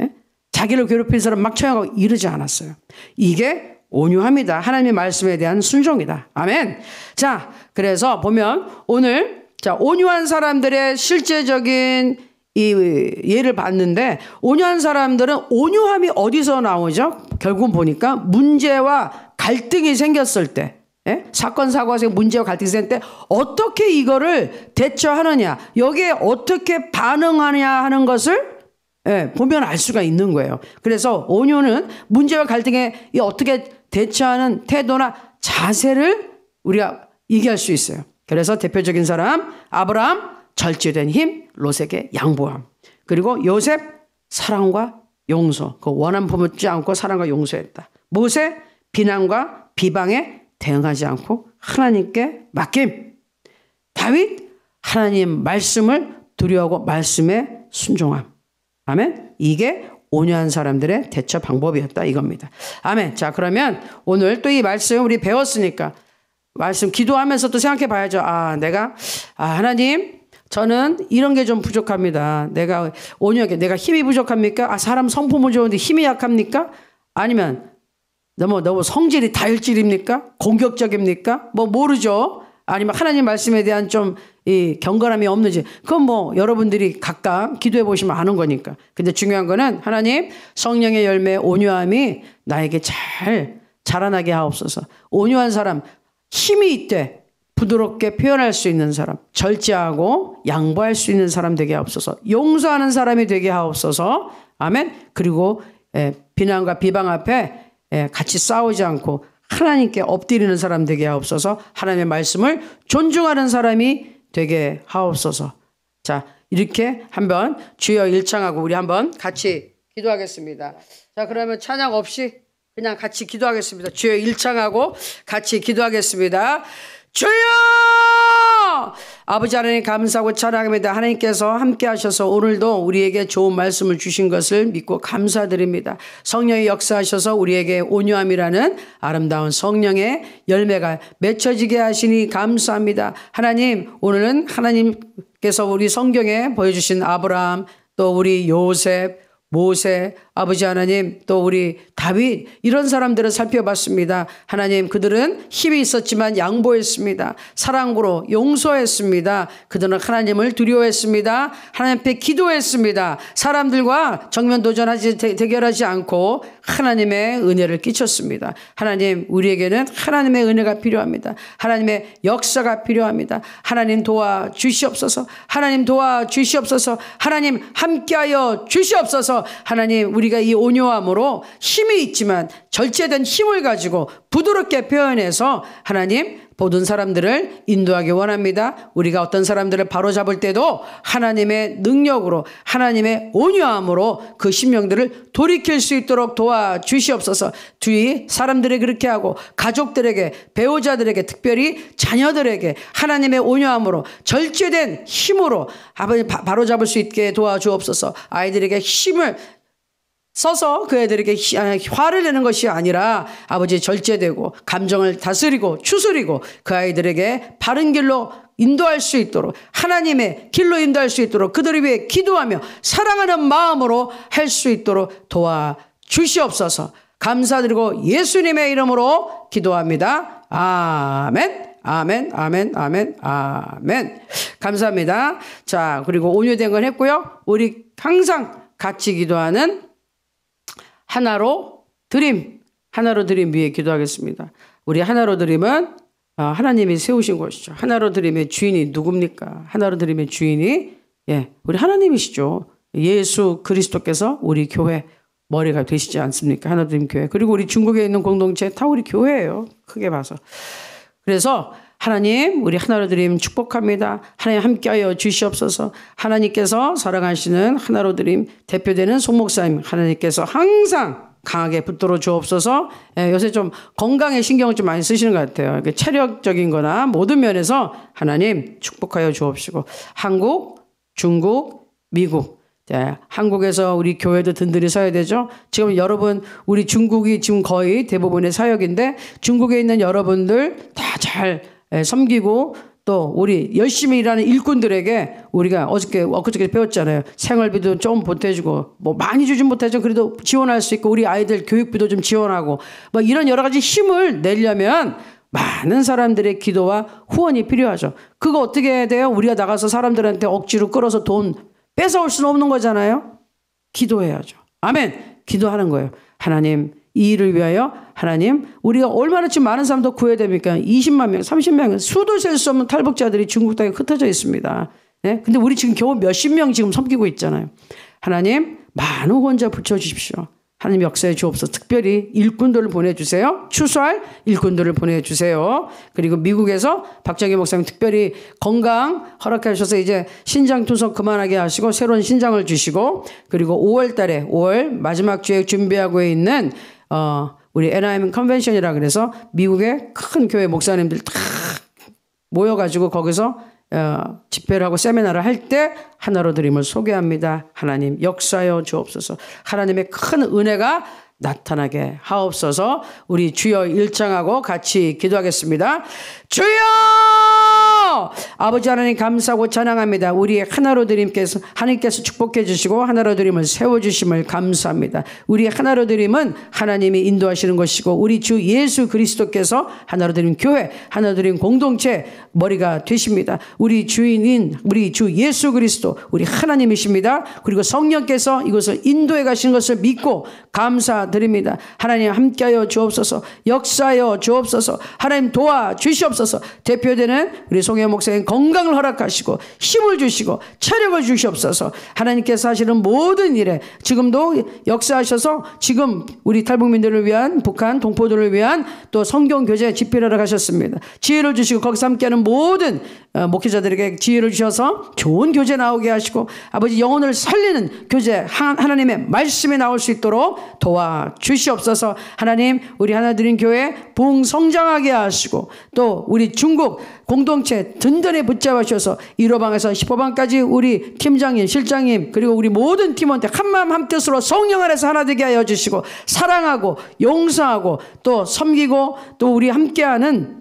예? 자기를 괴롭힌 사람 막 처형하고 이러지 않았어요. 이게 온유합니다. 하나님의 말씀에 대한 순종이다. 아멘. 자, 그래서 보면 오늘 자, 온유한 사람들의 실제적인 이 예를 봤는데 온유한 사람들은 온유함이 어디서 나오죠? 결국 보니까 문제와 갈등이 생겼을 때 예? 사건 사고와 문제와 갈등이 생길 때 어떻게 이거를 대처하느냐 여기에 어떻게 반응하느냐 하는 것을 예, 보면 알 수가 있는 거예요. 그래서 온유는 문제와 갈등에 어떻게 대처하는 태도나 자세를 우리가 얘기할 수 있어요. 그래서 대표적인 사람 아브라함 절제된 힘, 로색의 양보함. 그리고 요셉 사랑과 용서. 그 원한 품지 않고 사랑과 용서했다. 모세 비난과 비방에 대응하지 않고 하나님께 맡김. 다윗 하나님 말씀을 두려워하고 말씀에 순종함. 아멘. 이게 온유한 사람들의 대처 방법이었다 이겁니다. 아멘. 자, 그러면 오늘 또 이 말씀 우리 배웠으니까 말씀 기도하면서 또 생각해 봐야죠. 아, 내가 아, 하나님 저는 이런 게 좀 부족합니다. 내가 온유하게 내가 힘이 부족합니까? 아, 사람 성품은 좋은데 힘이 약합니까? 아니면 너무 너무 성질이 다혈질입니까? 공격적입니까? 뭐 모르죠. 아니면 하나님 말씀에 대한 좀 이 경건함이 없는지 그건 뭐 여러분들이 각각 기도해 보시면 아는 거니까. 근데 중요한 거는 하나님 성령의 열매 온유함이 나에게 잘 자라나게 하옵소서. 온유한 사람 힘이 있되 부드럽게 표현할 수 있는 사람, 절제하고 양보할 수 있는 사람 되게 하옵소서. 용서하는 사람이 되게 하옵소서. 아멘. 그리고 예, 비난과 비방 앞에 예, 같이 싸우지 않고 하나님께 엎드리는 사람 되게 하옵소서 하나님의 말씀을 존중하는 사람이 되게 하옵소서 자 이렇게 한번 주여 일창하고 우리 한번 같이 기도하겠습니다 자 그러면 찬양 없이 그냥 같이 기도하겠습니다 주여 일창하고 같이 기도하겠습니다 주여! 아버지 하나님 감사하고 찬양합니다. 하나님께서 함께 하셔서 오늘도 우리에게 좋은 말씀을 주신 것을 믿고 감사드립니다. 성령이 역사하셔서 우리에게 온유함이라는 아름다운 성령의 열매가 맺혀지게 하시니 감사합니다. 하나님, 오늘은 하나님께서 우리 성경에 보여주신 아브라함, 또 우리 요셉, 모세, 아버지 하나님 또 우리 다윗 이런 사람들을 살펴봤습니다. 하나님 그들은 힘이 있었지만 양보했습니다. 사랑으로 용서했습니다. 그들은 하나님을 두려워했습니다. 하나님 앞에 기도했습니다. 사람들과 정면 도전하지 대결하지 않고 하나님의 은혜를 끼쳤습니다. 하나님 우리에게는 하나님의 은혜가 필요합니다. 하나님의 역사가 필요합니다. 하나님 도와 주시옵소서. 하나님 도와 주시옵소서. 하나님 함께하여 주시옵소서. 하나님 우리 우리가 이 온유함으로 힘이 있지만 절제된 힘을 가지고 부드럽게 표현해서 하나님 모든 사람들을 인도하기 원합니다. 우리가 어떤 사람들을 바로잡을 때도 하나님의 능력으로 하나님의 온유함으로 그 심령들을 돌이킬 수 있도록 도와주시옵소서. 뒤 사람들이 그렇게 하고 가족들에게 배우자들에게 특별히 자녀들에게 하나님의 온유함으로 절제된 힘으로 바로잡을 수 있게 도와주옵소서. 아이들에게 힘을 서서 그 애들에게 아, 화를 내는 것이 아니라 아버지 절제되고 감정을 다스리고 추스리고 그 아이들에게 바른 길로 인도할 수 있도록 하나님의 길로 인도할 수 있도록 그들을 위해 기도하며 사랑하는 마음으로 할 수 있도록 도와 주시옵소서. 감사드리고 예수님의 이름으로 기도합니다. 아멘. 아멘, 아멘, 아멘, 아멘. 감사합니다. 자, 그리고 온유된 건 했고요. 우리 항상 같이 기도하는 하나로 드림, 하나로 드림 위에 기도하겠습니다. 우리 하나로 드림은 어, 하나님이 세우신 것이죠. 하나로 드림의 주인이 누굽니까? 하나로 드림의 주인이 예, 우리 하나님이시죠. 예수 그리스도께서 우리 교회 머리가 되시지 않습니까? 하나님 교회. 그리고 우리 중국에 있는 공동체 타우리 교회예요. 크게 봐서. 그래서 하나님 우리 하나로 드림 축복합니다. 하나님 함께하여 주시옵소서. 하나님께서 사랑하시는 하나로 드림 대표되는 손목사님 하나님께서 항상 강하게 붙들어 주옵소서. 예, 요새 좀 건강에 신경을 좀 많이 쓰시는 것 같아요. 체력적인 거나 모든 면에서 하나님 축복하여 주옵시고 한국, 중국, 미국 예, 한국에서 우리 교회도 든든히 서야 되죠. 지금 여러분 우리 중국이 지금 거의 대부분의 사역인데 중국에 있는 여러분들 다잘 예, 섬기고 또 우리 열심히 일하는 일꾼들에게 우리가 어저께 엊그저께 배웠잖아요. 생활비도 좀 보태주고 뭐 많이 주진 못하죠. 그래도 지원할 수 있고 우리 아이들 교육비도 좀 지원하고 뭐 이런 여러 가지 힘을 내려면 많은 사람들의 기도와 후원이 필요하죠. 그거 어떻게 해야 돼요? 우리가 나가서 사람들한테 억지로 끌어서 돈 뺏어올 수는 없는 거잖아요. 기도해야죠. 아멘. 기도하는 거예요. 하나님 이 일을 위하여 하나님 우리가 얼마나 지금 많은 사람도 구해야 됩니까? 20만 명, 30만 명 수도 셀 수 없는 탈북자들이 중국 땅에 흩어져 있습니다. 네? 근데 우리 지금 겨우 몇십 명 지금 섬기고 있잖아요. 하나님 많은 혼자 붙여주십시오. 하나님 역사에 주옵소 서 특별히 일꾼들을 보내주세요. 추수할 일꾼들을 보내주세요. 그리고 미국에서 박정희 목사님 특별히 건강 허락해 주셔서 이제 신장 투석 그만하게 하시고 새로운 신장을 주시고 그리고 5월 달에 5월 마지막 주에 준비하고 있는 어, 우리 NIM 컨벤션이라 그래서 미국의 큰 교회 목사님들 다 모여가지고 거기서 어, 집회를 하고 세미나를 할 때 하나로 드림을 소개합니다. 하나님 역사여 주옵소서. 하나님의 큰 은혜가 나타나게 하옵소서. 우리 주여 일장하고 같이 기도하겠습니다. 주여! 아버지 하나님 감사하고 찬양합니다. 우리의 하나로 드림께서 하나님께서 축복해 주시고 하나로 드림을 세워 주심을 감사합니다. 우리 하나로 드림은 하나님이 인도하시는 것이고 우리 주 예수 그리스도께서 하나로 드림 교회, 하나로 드림 공동체 머리가 되십니다. 우리 주인인 우리 주 예수 그리스도 우리 하나님이십니다. 그리고 성령께서 이곳을 인도해 가신 것을 믿고 감사드립니다. 하나님 함께하여 주옵소서. 역사하여 주옵소서. 하나님 도와 주시옵소서. 대표되는 우리 송혜 목사님 건강을 허락하시고 힘을 주시고 체력을 주시옵소서 하나님께서 하시는 모든 일에 지금도 역사하셔서 지금 우리 탈북민들을 위한 북한 동포들을 위한 또 성경 교제 집필하러 가셨습니다. 지혜를 주시고 거기서 함께하는 모든 어, 목회자들에게 지혜를 주셔서 좋은 교제 나오게 하시고 아버지 영혼을 살리는 교제 하나님의 말씀이 나올 수 있도록 도와 주시옵소서 하나님 우리 하나드린 교회 봉성장하게 하시고 또 우리 중국 공동체 든든히 붙잡아주셔서 1호방에서 1 5방까지 우리 팀장님, 실장님 그리고 우리 모든 팀원한 한마음 한뜻으로 성령 안에서 하나 되게 하여 주시고 사랑하고 용서하고 또 섬기고 또 우리 함께하는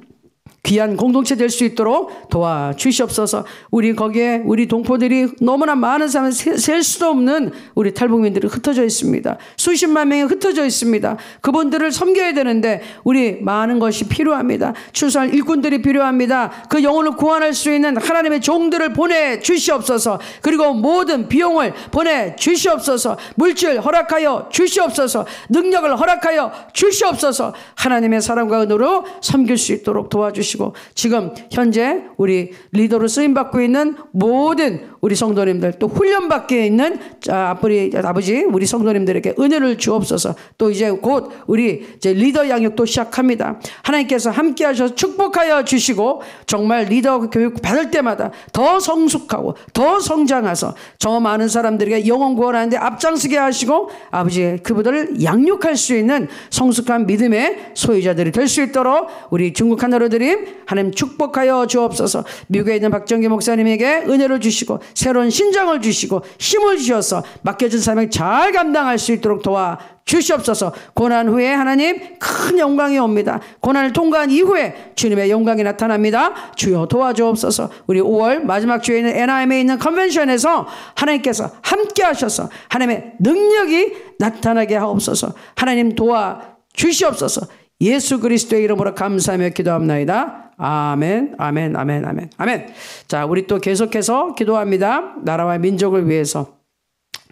귀한 공동체 될 수 있도록 도와주시옵소서. 우리 거기에 우리 동포들이 너무나 많은 사람 셀 수도 없는 우리 탈북민들이 흩어져 있습니다. 수십만 명이 흩어져 있습니다. 그분들을 섬겨야 되는데 우리 많은 것이 필요합니다. 출산 일꾼들이 필요합니다. 그 영혼을 구원할 수 있는 하나님의 종들을 보내 주시옵소서. 그리고 모든 비용을 보내 주시옵소서. 물질 허락하여 주시옵소서. 능력을 허락하여 주시옵소서. 하나님의 사랑과 은으로 섬길 수 있도록 도와주시 세시고 지금 현재 우리 리더로 쓰임받고 있는 모든 우리 성도님들 또 훈련받게 있는 아버지, 아버지 우리 성도님들에게 은혜를 주옵소서 또 이제 곧 우리 이제 리더 양육도 시작합니다. 하나님께서 함께 하셔서 축복하여 주시고 정말 리더 교육 받을 때마다 더 성숙하고 더 성장해서 저 많은 사람들에게 영원 구원하는데 앞장서게 하시고 아버지 그분들을 양육할 수 있는 성숙한 믿음의 소유자들이 될 수 있도록 우리 중국 하나로들이 하나님, 하나님 축복하여 주옵소서. 미국에 있는 박정기 목사님에게 은혜를 주시고 새로운 신장을 주시고 힘을 주셔서 맡겨진 사명 잘 감당할 수 있도록 도와 주시옵소서. 고난 후에 하나님 큰 영광이 옵니다. 고난을 통과한 이후에 주님의 영광이 나타납니다. 주여 도와주옵소서. 우리 5월 마지막 주에 있는 NIM에 있는 컨벤션에서 하나님께서 함께 하셔서 하나님의 능력이 나타나게 하옵소서. 하나님 도와 주시옵소서. 예수 그리스도의 이름으로 감사하며 기도합나다 아멘, 아멘, 아멘, 아멘, 아멘. 자, 우리 또 계속해서 기도합니다. 나라와 민족을 위해서,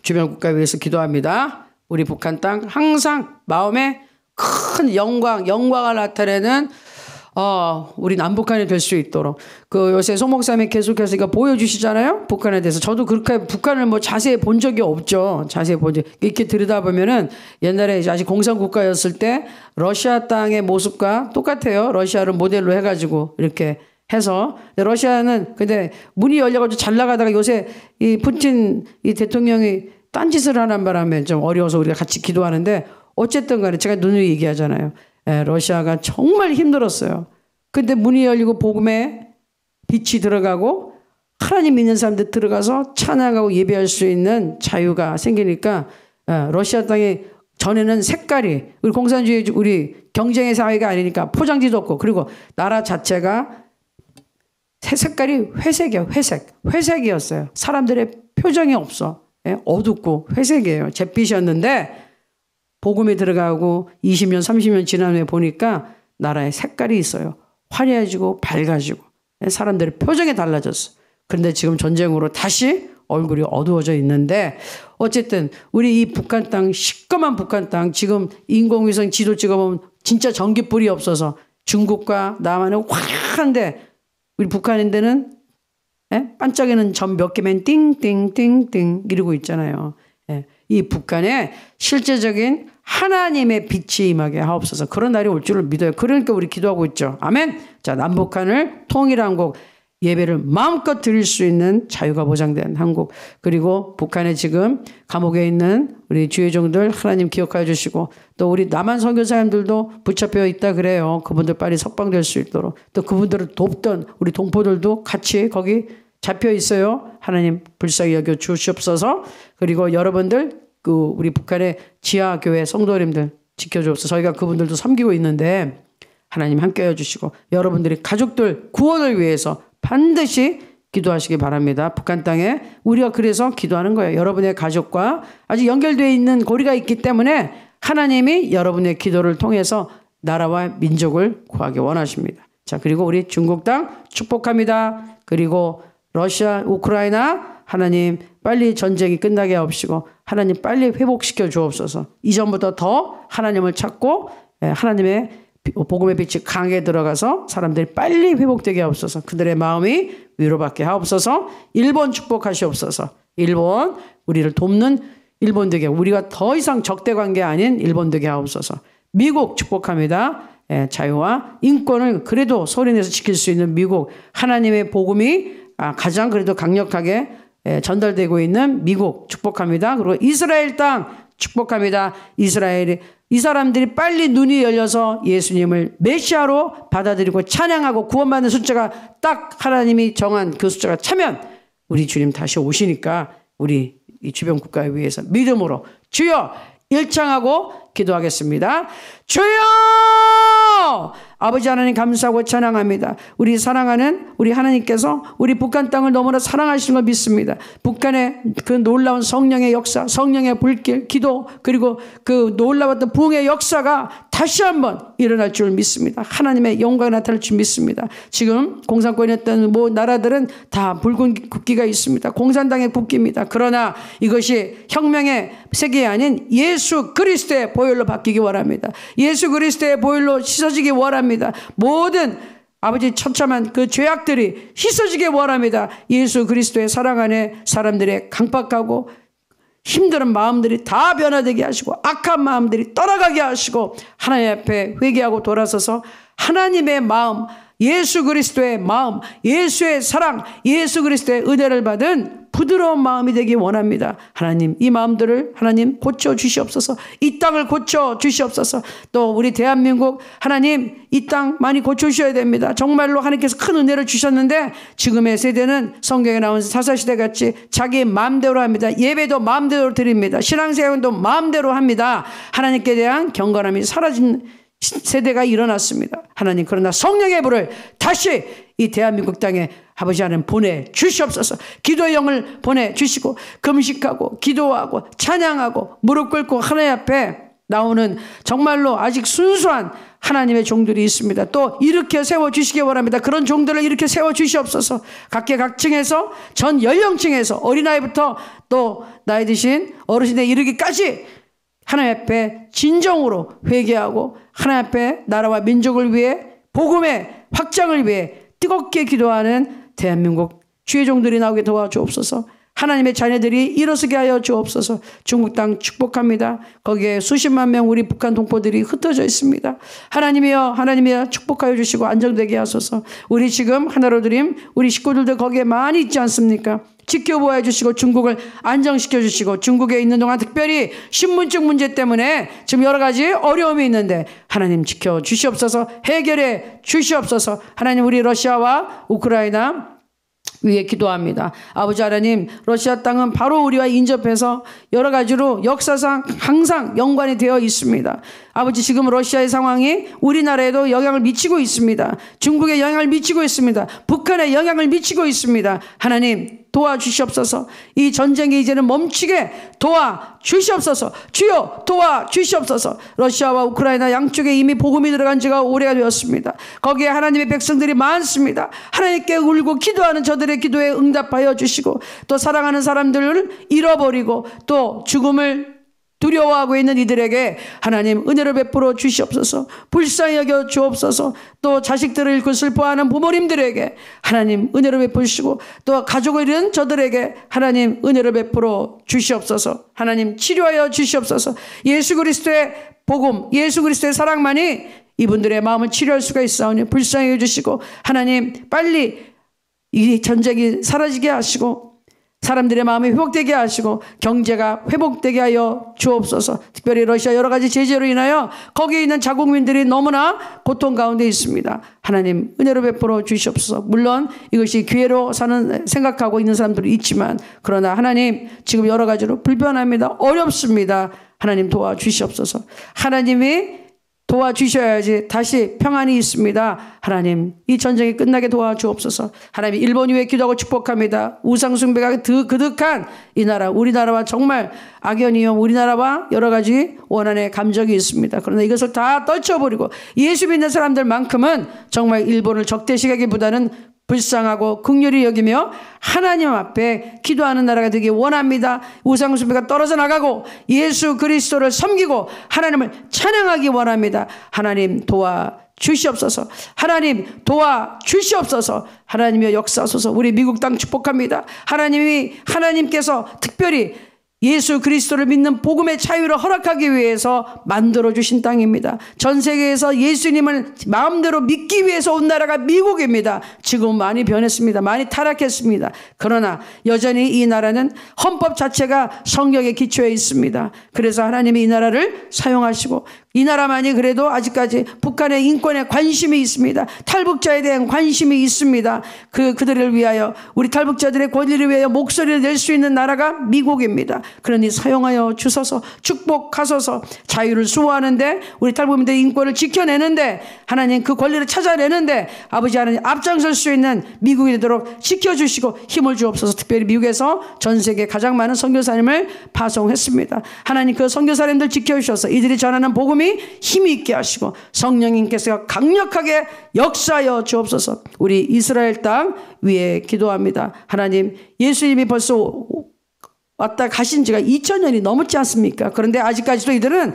주변 국가 위해서 기도합니다. 우리 북한 땅 항상 마음에 큰 영광, 영광을 나타내는 어, 우리 남북한이 될 수 있도록 그 요새 송 목사님이 계속해서 이거 보여주시잖아요. 북한에 대해서 저도 그렇게 북한을 뭐 자세히 본 적이 없죠. 자세히 본 적. 이렇게 들여다 보면은 옛날에 이제 아직 공산 국가였을 때 러시아 땅의 모습과 똑같아요. 러시아를 모델로 해가지고 이렇게 해서 러시아는 근데 문이 열려가지고 잘 나가다가 요새 이 푸틴 이 대통령이 딴짓을 하는 바람에 좀 어려워서 우리가 같이 기도하는데 어쨌든 간에 제가 누누이 얘기하잖아요. 예, 러시아가 정말 힘들었어요. 근데 문이 열리고 복음에 빛이 들어가고 하나님 믿는 사람들 들어가서 찬양하고 예배할 수 있는 자유가 생기니까 예, 러시아 땅이 전에는 색깔이 우리 공산주의 우리 경쟁의 사회가 아니니까 포장지도 없고 그리고 나라 자체가 색깔이 회색이야 회색 회색이었어요 사람들의 표정이 없어 예, 어둡고 회색이에요 잿빛이었는데 복음이 들어가고 20년, 30년 지난 후에 보니까 나라의 색깔이 있어요. 화려해지고 밝아지고 사람들의 표정이 달라졌어. 그런데 지금 전쟁으로 다시 얼굴이 어두워져 있는데 어쨌든 우리 이 북한 땅 시꺼먼 북한 땅 지금 인공위성 지도 찍어보면 진짜 전기불이 없어서 중국과 남한은 확한데 우리 북한인데는 에? 예? 반짝이는 점 몇 개면 띵띵띵띵 이러고 있잖아요. 이 북한에 실제적인 하나님의 빛이 임하게 하옵소서 그런 날이 올 줄을 믿어요. 그러니까 우리 기도하고 있죠. 아멘. 자, 남북한을 통일한 곡 예배를 마음껏 드릴 수 있는 자유가 보장된 한국 그리고 북한에 지금 감옥에 있는 우리 주의종들 하나님 기억하여 주시고 또 우리 남한 선교사님들도 붙잡혀 있다 그래요. 그분들 빨리 석방될 수 있도록 또 그분들을 돕던 우리 동포들도 같이 거기 잡혀 있어요. 하나님 불쌍히 여겨 주시옵소서. 그리고 여러분들 그 우리 북한의 지하 교회 성도님들 지켜 주옵소서. 저희가 그분들도 섬기고 있는데 하나님 함께해 주시고 여러분들이 가족들 구원을 위해서 반드시 기도하시기 바랍니다. 북한 땅에 우리가 그래서 기도하는 거예요. 여러분의 가족과 아직 연결되어 있는 고리가 있기 때문에 하나님이 여러분의 기도를 통해서 나라와 민족을 구하기 원하십니다. 자, 그리고 우리 중국 땅 축복합니다. 그리고 러시아, 우크라이나 하나님 빨리 전쟁이 끝나게 하옵시고 하나님 빨리 회복시켜 주옵소서. 이전부터더 하나님을 찾고 예, 하나님의 복음의 빛이 강하게 들어가서 사람들이 빨리 회복되게 하옵소서. 그들의 마음이 위로받게 하옵소서. 일본 축복하시옵소서. 일본 우리를 돕는 일본 되게 우리가 더 이상 적대 관계 아닌 일본 되게 하옵소서. 미국 축복합니다. 예, 자유와 인권을 그래도 소리내서 지킬 수 있는 미국 하나님의 복음이 아, 가장 그래도 강력하게 예, 전달되고 있는 미국 축복합니다. 그리고 이스라엘 땅 축복합니다. 이스라엘이 이 사람들이 빨리 눈이 열려서 예수님을 메시아로 받아들이고 찬양하고 구원받는 숫자가 딱 하나님이 정한 그 숫자가 차면 우리 주님 다시 오시니까 우리 이 주변 국가에 위해서 믿음으로 주여 일창하고 기도하겠습니다. 주여! 아버지 하나님 감사하고 찬양합니다. 우리 사랑하는 우리 하나님께서 우리 북한 땅을 너무나 사랑하시는 걸 믿습니다. 북한의 그 놀라운 성령의 역사, 성령의 불길, 기도 그리고 그 놀라웠던 부흥의 역사가 다시 한번 일어날 줄 믿습니다. 하나님의 영광이 나타날 줄 믿습니다. 지금 공산권이었던 뭐 나라들은 다 붉은 국기가 있습니다. 공산당의 국기입니다. 그러나 이것이 혁명의 세계 아닌 예수 그리스도의 보혈로 바뀌기 원합니다. 예수 그리스도의 보혈로 씻어 씻어지기 원합니다. 모든 아버지 처참한 그 죄악들이 씻어지게 원합니다. 예수 그리스도의 사랑 안에 사람들의 강박하고 힘든 마음들이 다 변화되게 하시고 악한 마음들이 떠나가게 하시고 하나님 앞에 회개하고 돌아서서 하나님의 마음 예수 그리스도의 마음, 예수의 사랑, 예수 그리스도의 은혜를 받은 부드러운 마음이 되기 원합니다. 하나님, 이 마음들을 하나님 고쳐 주시옵소서. 이 땅을 고쳐 주시옵소서. 또 우리 대한민국 하나님 이 땅 많이 고쳐 주셔야 됩니다. 정말로 하나님께서 큰 은혜를 주셨는데 지금의 세대는 성경에 나온 사사시대 같이 자기 마음대로 합니다. 예배도 마음대로 드립니다. 신앙생활도 마음대로 합니다. 하나님께 대한 경건함이 사라진 세대가 일어났습니다. 하나님 그러나 성령의 불을 다시 이 대한민국 땅에 아버지 하나님 보내 주시옵소서. 기도의 영을 보내 주시고 금식하고 기도하고 찬양하고 무릎 꿇고 하나님 앞에 나오는 정말로 아직 순수한 하나님의 종들이 있습니다. 또 일으켜 세워 주시기 바랍니다. 그런 종들을 일으켜 세워 주시옵소서. 각계각층에서 전 연령층에서 어린아이부터 또 나이 드신 어르신에 이르기까지 하나님 앞에 진정으로 회개하고 하나님 앞에 나라와 민족을 위해 복음의 확장을 위해 뜨겁게 기도하는 대한민국 주의 종들이 나오게 도와주옵소서. 하나님의 자녀들이 일어서게 하여 주옵소서. 중국 땅 축복합니다. 거기에 수십만 명 우리 북한 동포들이 흩어져 있습니다. 하나님이여, 하나님이여 축복하여 주시고 안정되게 하소서. 우리 지금 하나로 드림, 우리 식구들도 거기에 많이 있지 않습니까? 지켜보아 주시고 중국을 안정시켜 주시고 중국에 있는 동안 특별히 신분증 문제 때문에 지금 여러 가지 어려움이 있는데 하나님 지켜 주시옵소서 해결해 주시옵소서 하나님 우리 러시아와 우크라이나 위에 기도합니다. 아버지 하나님, 러시아 땅은 바로 우리와 인접해서 여러 가지로 역사상 항상 연관이 되어 있습니다. 아버지 지금 러시아의 상황이 우리나라에도 영향을 미치고 있습니다. 중국에 영향을 미치고 있습니다. 북한에 영향을 미치고 있습니다. 하나님 도와주시옵소서. 이 전쟁이 이제는 멈추게 도와주시옵소서. 주여 도와주시옵소서. 러시아와 우크라이나 양쪽에 이미 복음이 들어간 지가 오래가 되었습니다. 거기에 하나님의 백성들이 많습니다. 하나님께 울고 기도하는 저들의 기도에 응답하여 주시고 또 사랑하는 사람들을 잃어버리고 또 죽음을 두려워하고 있는 이들에게 하나님 은혜를 베풀어 주시옵소서 불쌍히 여겨 주옵소서 또 자식들을 잃고 슬퍼하는 부모님들에게 하나님 은혜를 베푸시고 또 가족을 잃은 저들에게 하나님 은혜를 베풀어 주시옵소서 하나님 치료하여 주시옵소서 예수 그리스도의 복음 예수 그리스도의 사랑만이 이분들의 마음을 치료할 수가 있사오니 불쌍히 해주시고 하나님 빨리 이 전쟁이 사라지게 하시고 사람들의 마음이 회복되게 하시고 경제가 회복되게 하여 주옵소서. 특별히 러시아 여러 가지 제재로 인하여 거기에 있는 자국민들이 너무나 고통 가운데 있습니다. 하나님 은혜로 베풀어 주시옵소서. 물론 이것이 기회로 사는 생각하고 있는 사람들이 있지만 그러나 하나님 지금 여러 가지로 불편합니다. 어렵습니다. 하나님 도와주시옵소서. 하나님이 도와주셔야지 다시 평안이 있습니다. 하나님, 이 전쟁이 끝나게 도와주옵소서. 하나님, 일본 위에 기도하고 축복합니다. 우상숭배가 그 그득한 이 나라, 우리나라와 정말 악연이요. 우리나라와 여러 가지 원한의 감정이 있습니다. 그러나 이것을 다 떨쳐버리고 예수 믿는 사람들만큼은 정말 일본을 적대시하기보다는 불쌍하고 극렬히 여기며 하나님 앞에 기도하는 나라가 되길 원합니다. 우상 숭배가 떨어져 나가고 예수 그리스도를 섬기고 하나님을 찬양하기 원합니다. 하나님 도와 주시옵소서. 하나님 도와 주시옵소서. 하나님의 역사소서. 우리 미국 땅 축복합니다. 하나님이 하나님께서 특별히 예수 그리스도를 믿는 복음의 자유를 허락하기 위해서 만들어 주신 땅입니다. 전 세계에서 예수님을 마음대로 믿기 위해서 온 나라가 미국입니다. 지금 많이 변했습니다. 많이 타락했습니다. 그러나 여전히 이 나라는 헌법 자체가 성경의 기초에 있습니다. 그래서 하나님이 이 나라를 사용하시고 이 나라만이 그래도 아직까지 북한의 인권에 관심이 있습니다. 탈북자에 대한 관심이 있습니다. 그 그들을 위하여 우리 탈북자들의 권리를 위하여 목소리를 낼 수 있는 나라가 미국입니다. 그러니 사용하여 주소서 축복하소서 자유를 수호하는데 우리 탈북민들의 인권을 지켜내는데 하나님 그 권리를 찾아내는데 아버지 하나님 앞장설 수 있는 미국이 되도록 지켜주시고 힘을 주옵소서 특별히 미국에서 전 세계 가장 많은 선교사님을 파송했습니다. 하나님 그 선교사님들 지켜주셔서 이들이 전하는 복음이 우리 힘이 있게 하시고 성령님께서 강력하게 역사여 주옵소서. 우리 이스라엘 땅 위에 기도합니다. 하나님 예수님이 벌써 왔다 가신 지가 2000년이 넘었지 않습니까? 그런데 아직까지도 이들은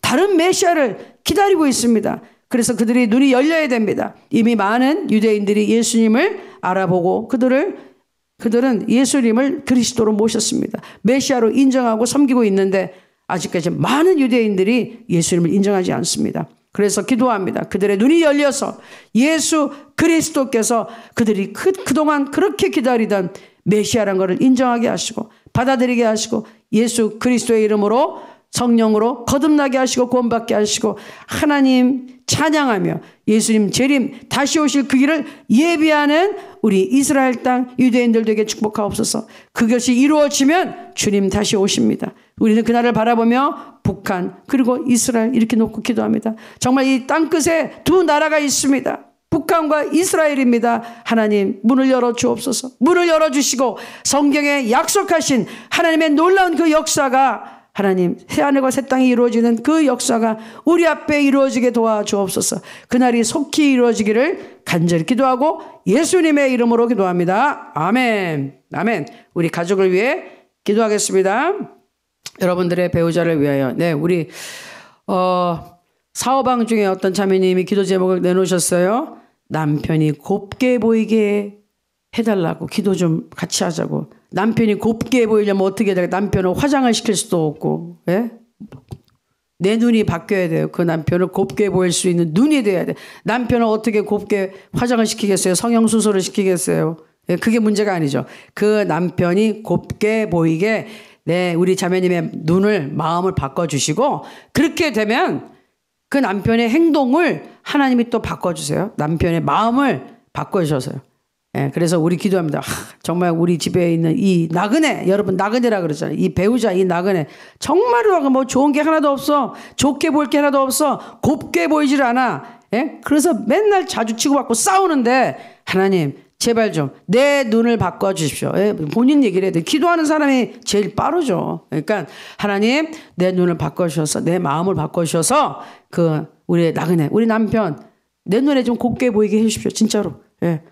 다른 메시아를 기다리고 있습니다. 그래서 그들이 눈이 열려야 됩니다. 이미 많은 유대인들이 예수님을 알아보고 그들을 그들은 예수님을 그리스도로 모셨습니다. 메시아로 인정하고 섬기고 있는데 아직까지 많은 유대인들이 예수님을 인정하지 않습니다. 그래서 기도합니다. 그들의 눈이 열려서 예수 그리스도께서 그들이 그, 그동안 그렇게 기다리던 메시아란 것을 인정하게 하시고 받아들이게 하시고 예수 그리스도의 이름으로 성령으로 거듭나게 하시고 구원받게 하시고 하나님 찬양하며 예수님 재림 다시 오실 그 길을 예비하는 우리 이스라엘 땅 유대인들에게 축복하옵소서. 그것이 이루어지면 주님 다시 오십니다. 우리는 그날을 바라보며 북한 그리고 이스라엘 이렇게 놓고 기도합니다. 정말 이 땅끝에 두 나라가 있습니다. 북한과 이스라엘입니다. 하나님 문을 열어 주옵소서. 문을 열어 주시고 성경에 약속하신 하나님의 놀라운 그 역사가 하나님 새 하늘과 새 땅이 이루어지는 그 역사가 우리 앞에 이루어지게 도와주옵소서. 그날이 속히 이루어지기를 간절히 기도하고 예수님의 이름으로 기도합니다. 아멘. 아멘. 우리 가족을 위해 기도하겠습니다. 여러분들의 배우자를 위하여. 네, 우리 어사업방 중에 어떤 자매님이 기도 제목을 내놓으셨어요. 남편이 곱게 보이게 해달라고 기도 좀 같이 하자고 남편이 곱게 보이려면 어떻게 해야 돼 남편은 화장을 시킬 수도 없고 예? 내 눈이 바뀌어야 돼요 그 남편을 곱게 보일 수 있는 눈이 돼야 돼 남편은 어떻게 곱게 화장을 시키겠어요 성형수술을 시키겠어요 예, 그게 문제가 아니죠 그 남편이 곱게 보이게 네, 우리 자매님의 눈을 마음을 바꿔주시고 그렇게 되면 그 남편의 행동을 하나님이 또 바꿔주세요 남편의 마음을 바꿔주셔서요 예, 그래서 우리 기도합니다. 하, 정말 우리 집에 있는 이 나그네, 여러분 나그네라 그러잖아요. 이 배우자, 이 나그네. 정말로 뭐 좋은 게 하나도 없어. 좋게 볼 게 하나도 없어. 곱게 보이질 않아. 예? 그래서 맨날 자주 치고받고 싸우는데, 하나님, 제발 좀 내 눈을 바꿔 주십시오. 예? 본인 얘기를 해야 돼. 기도하는 사람이 제일 빠르죠. 그러니까 하나님 내 눈을 바꿔 주셔서 내 마음을 바꿔 주셔서 그 우리 나그네, 우리 남편 내 눈에 좀 곱게 보이게 해 주십시오. 진짜로. 예.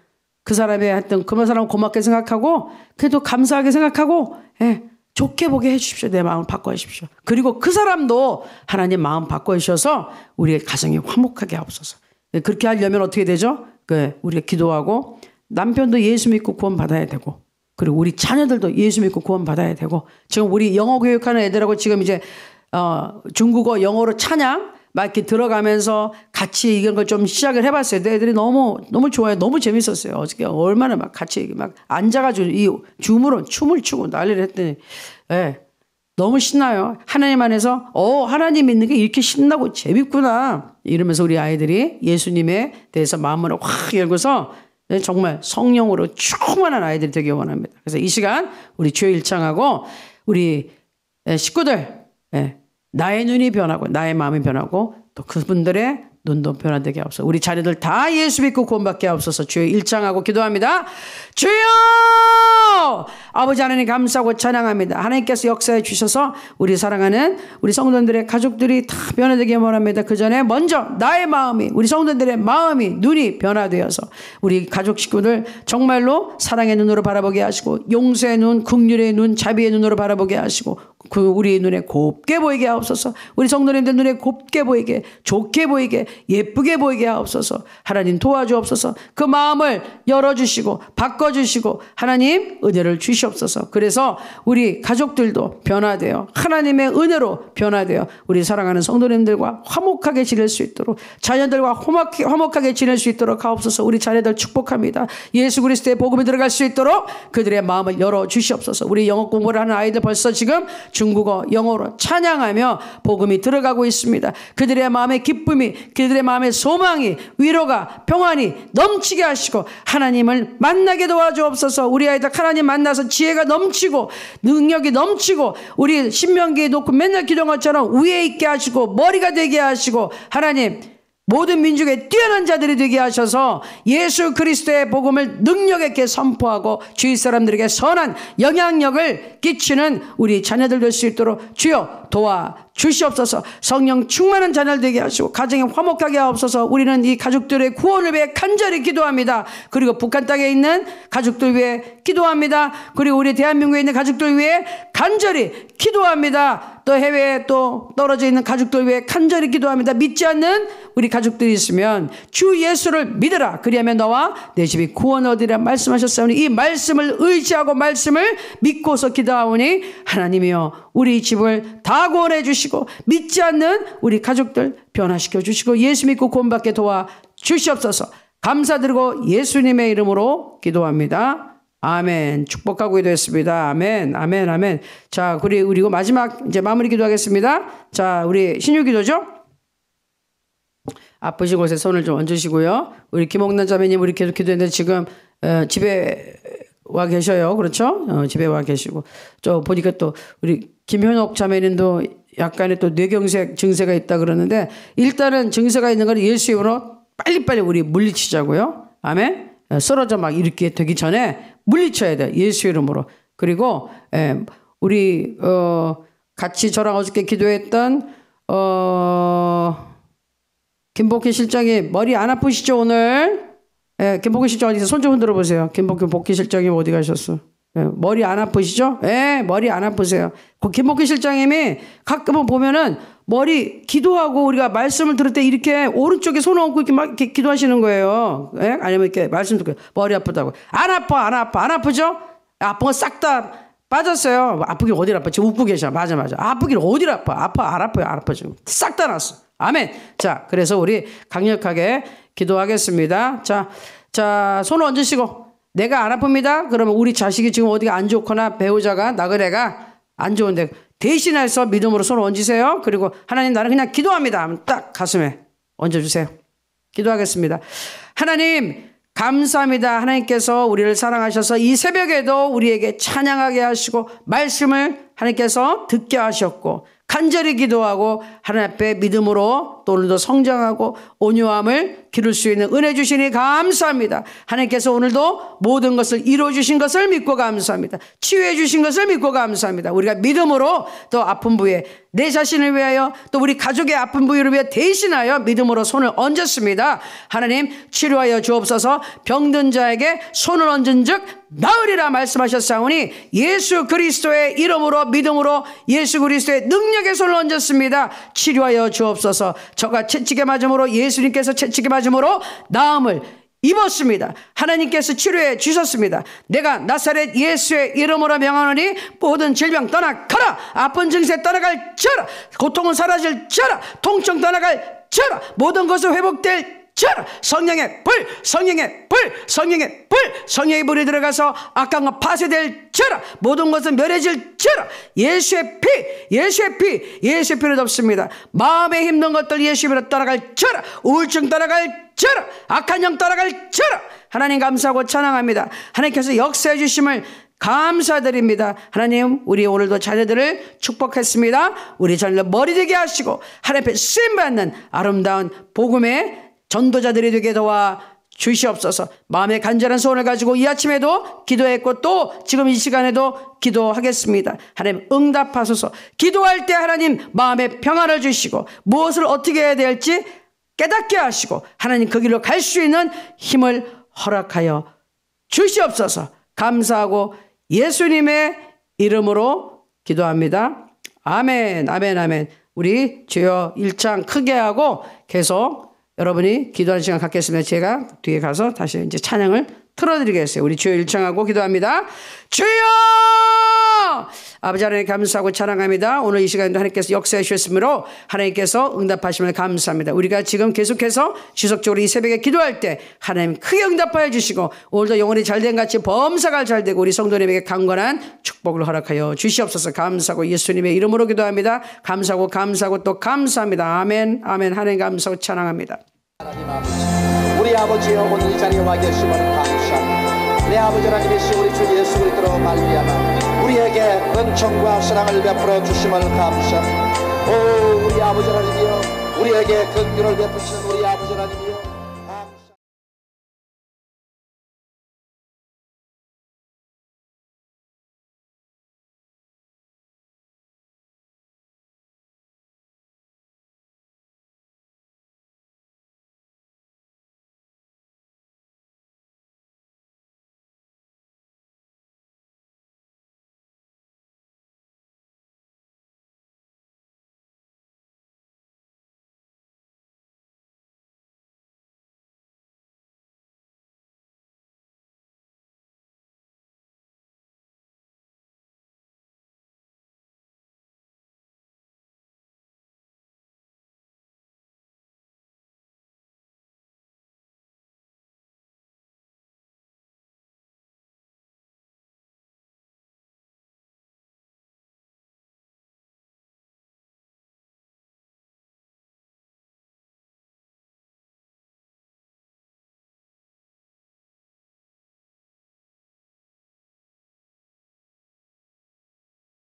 그 사람의 하여튼 그만 사람 고맙게 생각하고 그래도 감사하게 생각하고 예, 좋게 보게 해주십시오. 내 마음을 바꿔주십시오. 그리고 그 사람도 하나님 마음 바꿔주셔서 우리의 가정이 화목하게 하옵소서. 예, 그렇게 하려면 어떻게 되죠? 그 우리가 기도하고 남편도 예수 믿고 구원 받아야 되고 그리고 우리 자녀들도 예수 믿고 구원 받아야 되고 지금 우리 영어 교육하는 애들하고 지금 이제 어, 중국어 영어로 찬양 막 이렇게 들어가면서 같이 이런 걸 좀 시작을 해봤어요. 근데 애들이 너무 너무 좋아요. 너무 재밌었어요. 어저께 얼마나 막 같이 막 앉아가지고 이 주물은 춤을 추고 난리를 했더니 예. 너무 신나요. 하나님 안에서 어 하나님 있는게 이렇게 신나고 재밌구나 이러면서 우리 아이들이 예수님에 대해서 마음을 확 열고서 정말 성령으로 충만한 아이들이 되길 원합니다. 그래서 이 시간 우리 주의 일창하고 우리 예, 식구들 예, 나의 눈이 변하고 나의 마음이 변하고 또 그분들의 눈도 변화되게 하옵소서. 우리 자녀들 다 예수 믿고 구원받게 하옵서 주여 일장하고 기도합니다. 주여! 아버지 하나님 감사하고 찬양합니다. 하나님께서 역사해 주셔서 우리 사랑하는 우리 성도들의 가족들이 다 변화되게 원합니다. 그 전에 먼저 나의 마음이 우리 성도들의 마음이 눈이 변화되어서 우리 가족 식구들 정말로 사랑의 눈으로 바라보게 하시고 용서의 눈, 긍휼의 눈, 자비의 눈으로 바라보게 하시고 그 우리 눈에 곱게 보이게 하옵소서. 우리 성도님들 눈에 곱게 보이게, 좋게 보이게, 예쁘게 보이게 하옵소서. 하나님 도와주옵소서. 그 마음을 열어주시고 바꿔주시고 하나님 은혜를 주시옵소서. 그래서 우리 가족들도 변화되어 하나님의 은혜로 변화되어 우리 사랑하는 성도님들과 화목하게 지낼 수 있도록 자녀들과 화목하게, 화목하게 지낼 수 있도록 하옵소서. 우리 자녀들 축복합니다. 예수 그리스도의 복음이 들어갈 수 있도록 그들의 마음을 열어 주시옵소서. 우리 영어 공부를 하는 아이들 벌써 지금 중국어, 영어로 찬양하며 복음이 들어가고 있습니다. 그들의 마음의 기쁨이, 그들의 마음의 소망이, 위로가, 평안이 넘치게 하시고 하나님을 만나게 도와주옵소서. 우리 아이들 하나님 만나서 지혜가 넘치고 능력이 넘치고 우리 신명기에 놓고 맨날 기도한 것처럼 위에 있게 하시고 머리가 되게 하시고 하나님 모든 민족의 뛰어난 자들이 되게 하셔서 예수 그리스도의 복음을 능력 있게 선포하고 주위 사람들에게 선한 영향력을 끼치는 우리 자녀들 될 수 있도록 주여 도와 주시옵소서 성령 충만한 자녀를 되게 하시고 가정에 화목하게 하옵소서 우리는 이 가족들의 구원을 위해 간절히 기도합니다. 그리고 북한 땅에 있는 가족들 위해 기도합니다. 그리고 우리 대한민국에 있는 가족들 위해 간절히 기도합니다. 또 해외에 또 떨어져 있는 가족들 위해 간절히 기도합니다. 믿지 않는 우리 가족들이 있으면 주 예수를 믿으라. 그리하면 너와 내 집이 구원을 얻으리라 말씀하셨사오니 이 말씀을 의지하고 말씀을 믿고서 기도하오니 하나님이여 우리 집을 다 구원해 주시고 믿지 않는 우리 가족들 변화시켜 주시고 예수 믿고 구원받게 도와 주시옵소서. 감사드리고 예수님의 이름으로 기도합니다. 아멘. 축복하고 기도했습니다. 아멘. 아멘. 아멘. 자, 그리고 마지막 이제 마무리 기도하겠습니다. 자, 우리 신유 기도죠. 아프신 곳에 손을 좀 얹으시고요. 우리 김옥란 자매님 우리 계속 기도했는데 지금 어, 집에 와 계셔요. 그렇죠? 어, 집에 와 계시고. 저 보니까 또 우리 김현옥 자매님도 약간의 또 뇌경색 증세가 있다 그러는데 일단은 증세가 있는 걸 예수 이름으로 빨리빨리 우리 물리치자고요. 아멘. 예, 쓰러져 막 이렇게 되기 전에 물리쳐야 돼. 예수 이름으로. 그리고 예, 우리 어 같이 저랑 어저께 기도했던 어 김복희 실장이 머리 안 아프시죠 오늘? 예, 김복기 실장 어디 서손 좀 흔들어 보세요. 김복기 복귀 실장님 어디 가셨어? 예, 머리 안 아프시죠? 예, 머리 안 아프세요. 그 김복기 실장님이 가끔은 보면은 머리 기도하고 우리가 말씀을 들을 때 이렇게 오른쪽에 손을 얹고 이렇게 막 이렇게 기도하시는 거예요. 예? 아니면 이렇게 말씀 듣고 머리 아프다고. 안 아파, 안 아파, 안 아프죠? 아픈 거싹다 빠졌어요. 아프긴 어디 아파? 지금 웃고 계셔. 맞아, 맞아. 아프긴 어디 아파? 아파, 안 아파요, 안 아파 지금. 싹다 났어. 아멘. 자, 그래서 우리 강력하게 기도하겠습니다. 자, 자, 손을 얹으시고 내가 안 아픕니다. 그러면 우리 자식이 지금 어디가 안 좋거나 배우자가 나그네가 안 좋은데 대신해서 믿음으로 손을 얹으세요. 그리고 하나님 나는 그냥 기도합니다. 딱 가슴에 얹어주세요. 기도하겠습니다. 하나님 감사합니다. 하나님께서 우리를 사랑하셔서 이 새벽에도 우리에게 찬양하게 하시고 말씀을 하나님께서 듣게 하셨고 간절히 기도하고 하나님 앞에 믿음으로 또 오늘도 성장하고 온유함을 기를 수 있는 은혜 주시니 감사합니다. 하나님께서 오늘도 모든 것을 이루어 주신 것을 믿고 감사합니다. 치유해 주신 것을 믿고 감사합니다. 우리가 믿음으로 또 아픈 부에 내 자신을 위하여 또 우리 가족의 아픈 부위를 위해 대신하여 믿음으로 손을 얹었습니다. 하나님 치료하여 주옵소서 병든 자에게 손을 얹은 즉 나으리라 말씀하셨사오니 예수 그리스도의 이름으로 믿음으로 예수 그리스도의 능력의 손을 얹었습니다. 치료하여 주옵소서 저가 채찍에 맞음으로 예수님께서 채찍에 맞음으로 나음을 입었습니다. 하나님께서 치료해 주셨습니다. 내가 나사렛 예수의 이름으로 명하노니 모든 질병 떠나가라. 아픈 증세 떠나갈 자라. 고통은 사라질 자라. 통증 떠나갈 자라. 모든 것은 회복될 절 성령의 불 성령의 불 성령의 불 성령의 불이 들어가서 악한과 파쇄될 절 모든 것은 멸해질 절 예수의 피 예수의 피 예수의 피를 덮습니다 마음에 힘든 것들 예수의 피로 따라갈 절 우울증 따라갈 절 악한 영 따라갈 절 하나님 감사하고 찬양합니다 하나님께서 역사해 주심을 감사드립니다. 하나님, 우리 오늘도 자녀들을 축복했습니다. 우리 자녀를 머리되게 하시고 하나님 앞에 쓰임받는 아름다운 복음의 전도자들이 되게 도와 주시옵소서 마음의 간절한 소원을 가지고 이 아침에도 기도했고 또 지금 이 시간에도 기도하겠습니다. 하나님 응답하소서 기도할 때 하나님 마음의 평안을 주시고 무엇을 어떻게 해야 될지 깨닫게 하시고 하나님 그 길로 갈 수 있는 힘을 허락하여 주시옵소서 감사하고 예수님의 이름으로 기도합니다. 아멘, 아멘, 아멘. 우리 주여 일장 크게 하고 계속 여러분이 기도하는 시간 갖겠습니다. 제가 뒤에 가서 다시 이제 찬양을 틀어드리겠습니다 우리 주여 일청하고 기도합니다. 주여! 아버지 하나님 감사하고 자랑합니다. 오늘 이 시간에도 하나님께서 역사해 주셨으므로 하나님께서 응답하시면 감사합니다. 우리가 지금 계속해서 지속적으로 이 새벽에 기도할 때 하나님 크게 응답하여 주시고 오늘도 영원히 잘된 같이 범사가 잘되고 우리 성도님에게 강건한 축복을 허락하여 주시옵소서 감사하고 예수님의 이름으로 기도합니다. 감사하고 감사하고 또 감사합니다. 아멘 아멘 하나님 감사하고 찬양합니다. 하나님 아버지 우리 아버지여 오늘 이 자리에 와 계심을 감사합니다. 내 아버지 하나님이시 우리 주 예수 그리스도로 말미암아 우리에게 은총과 사랑을 베풀어 주심을 감사합니다. 오 우리 아버지 하나님이여 우리에게 긍휼을 베푸시는 우리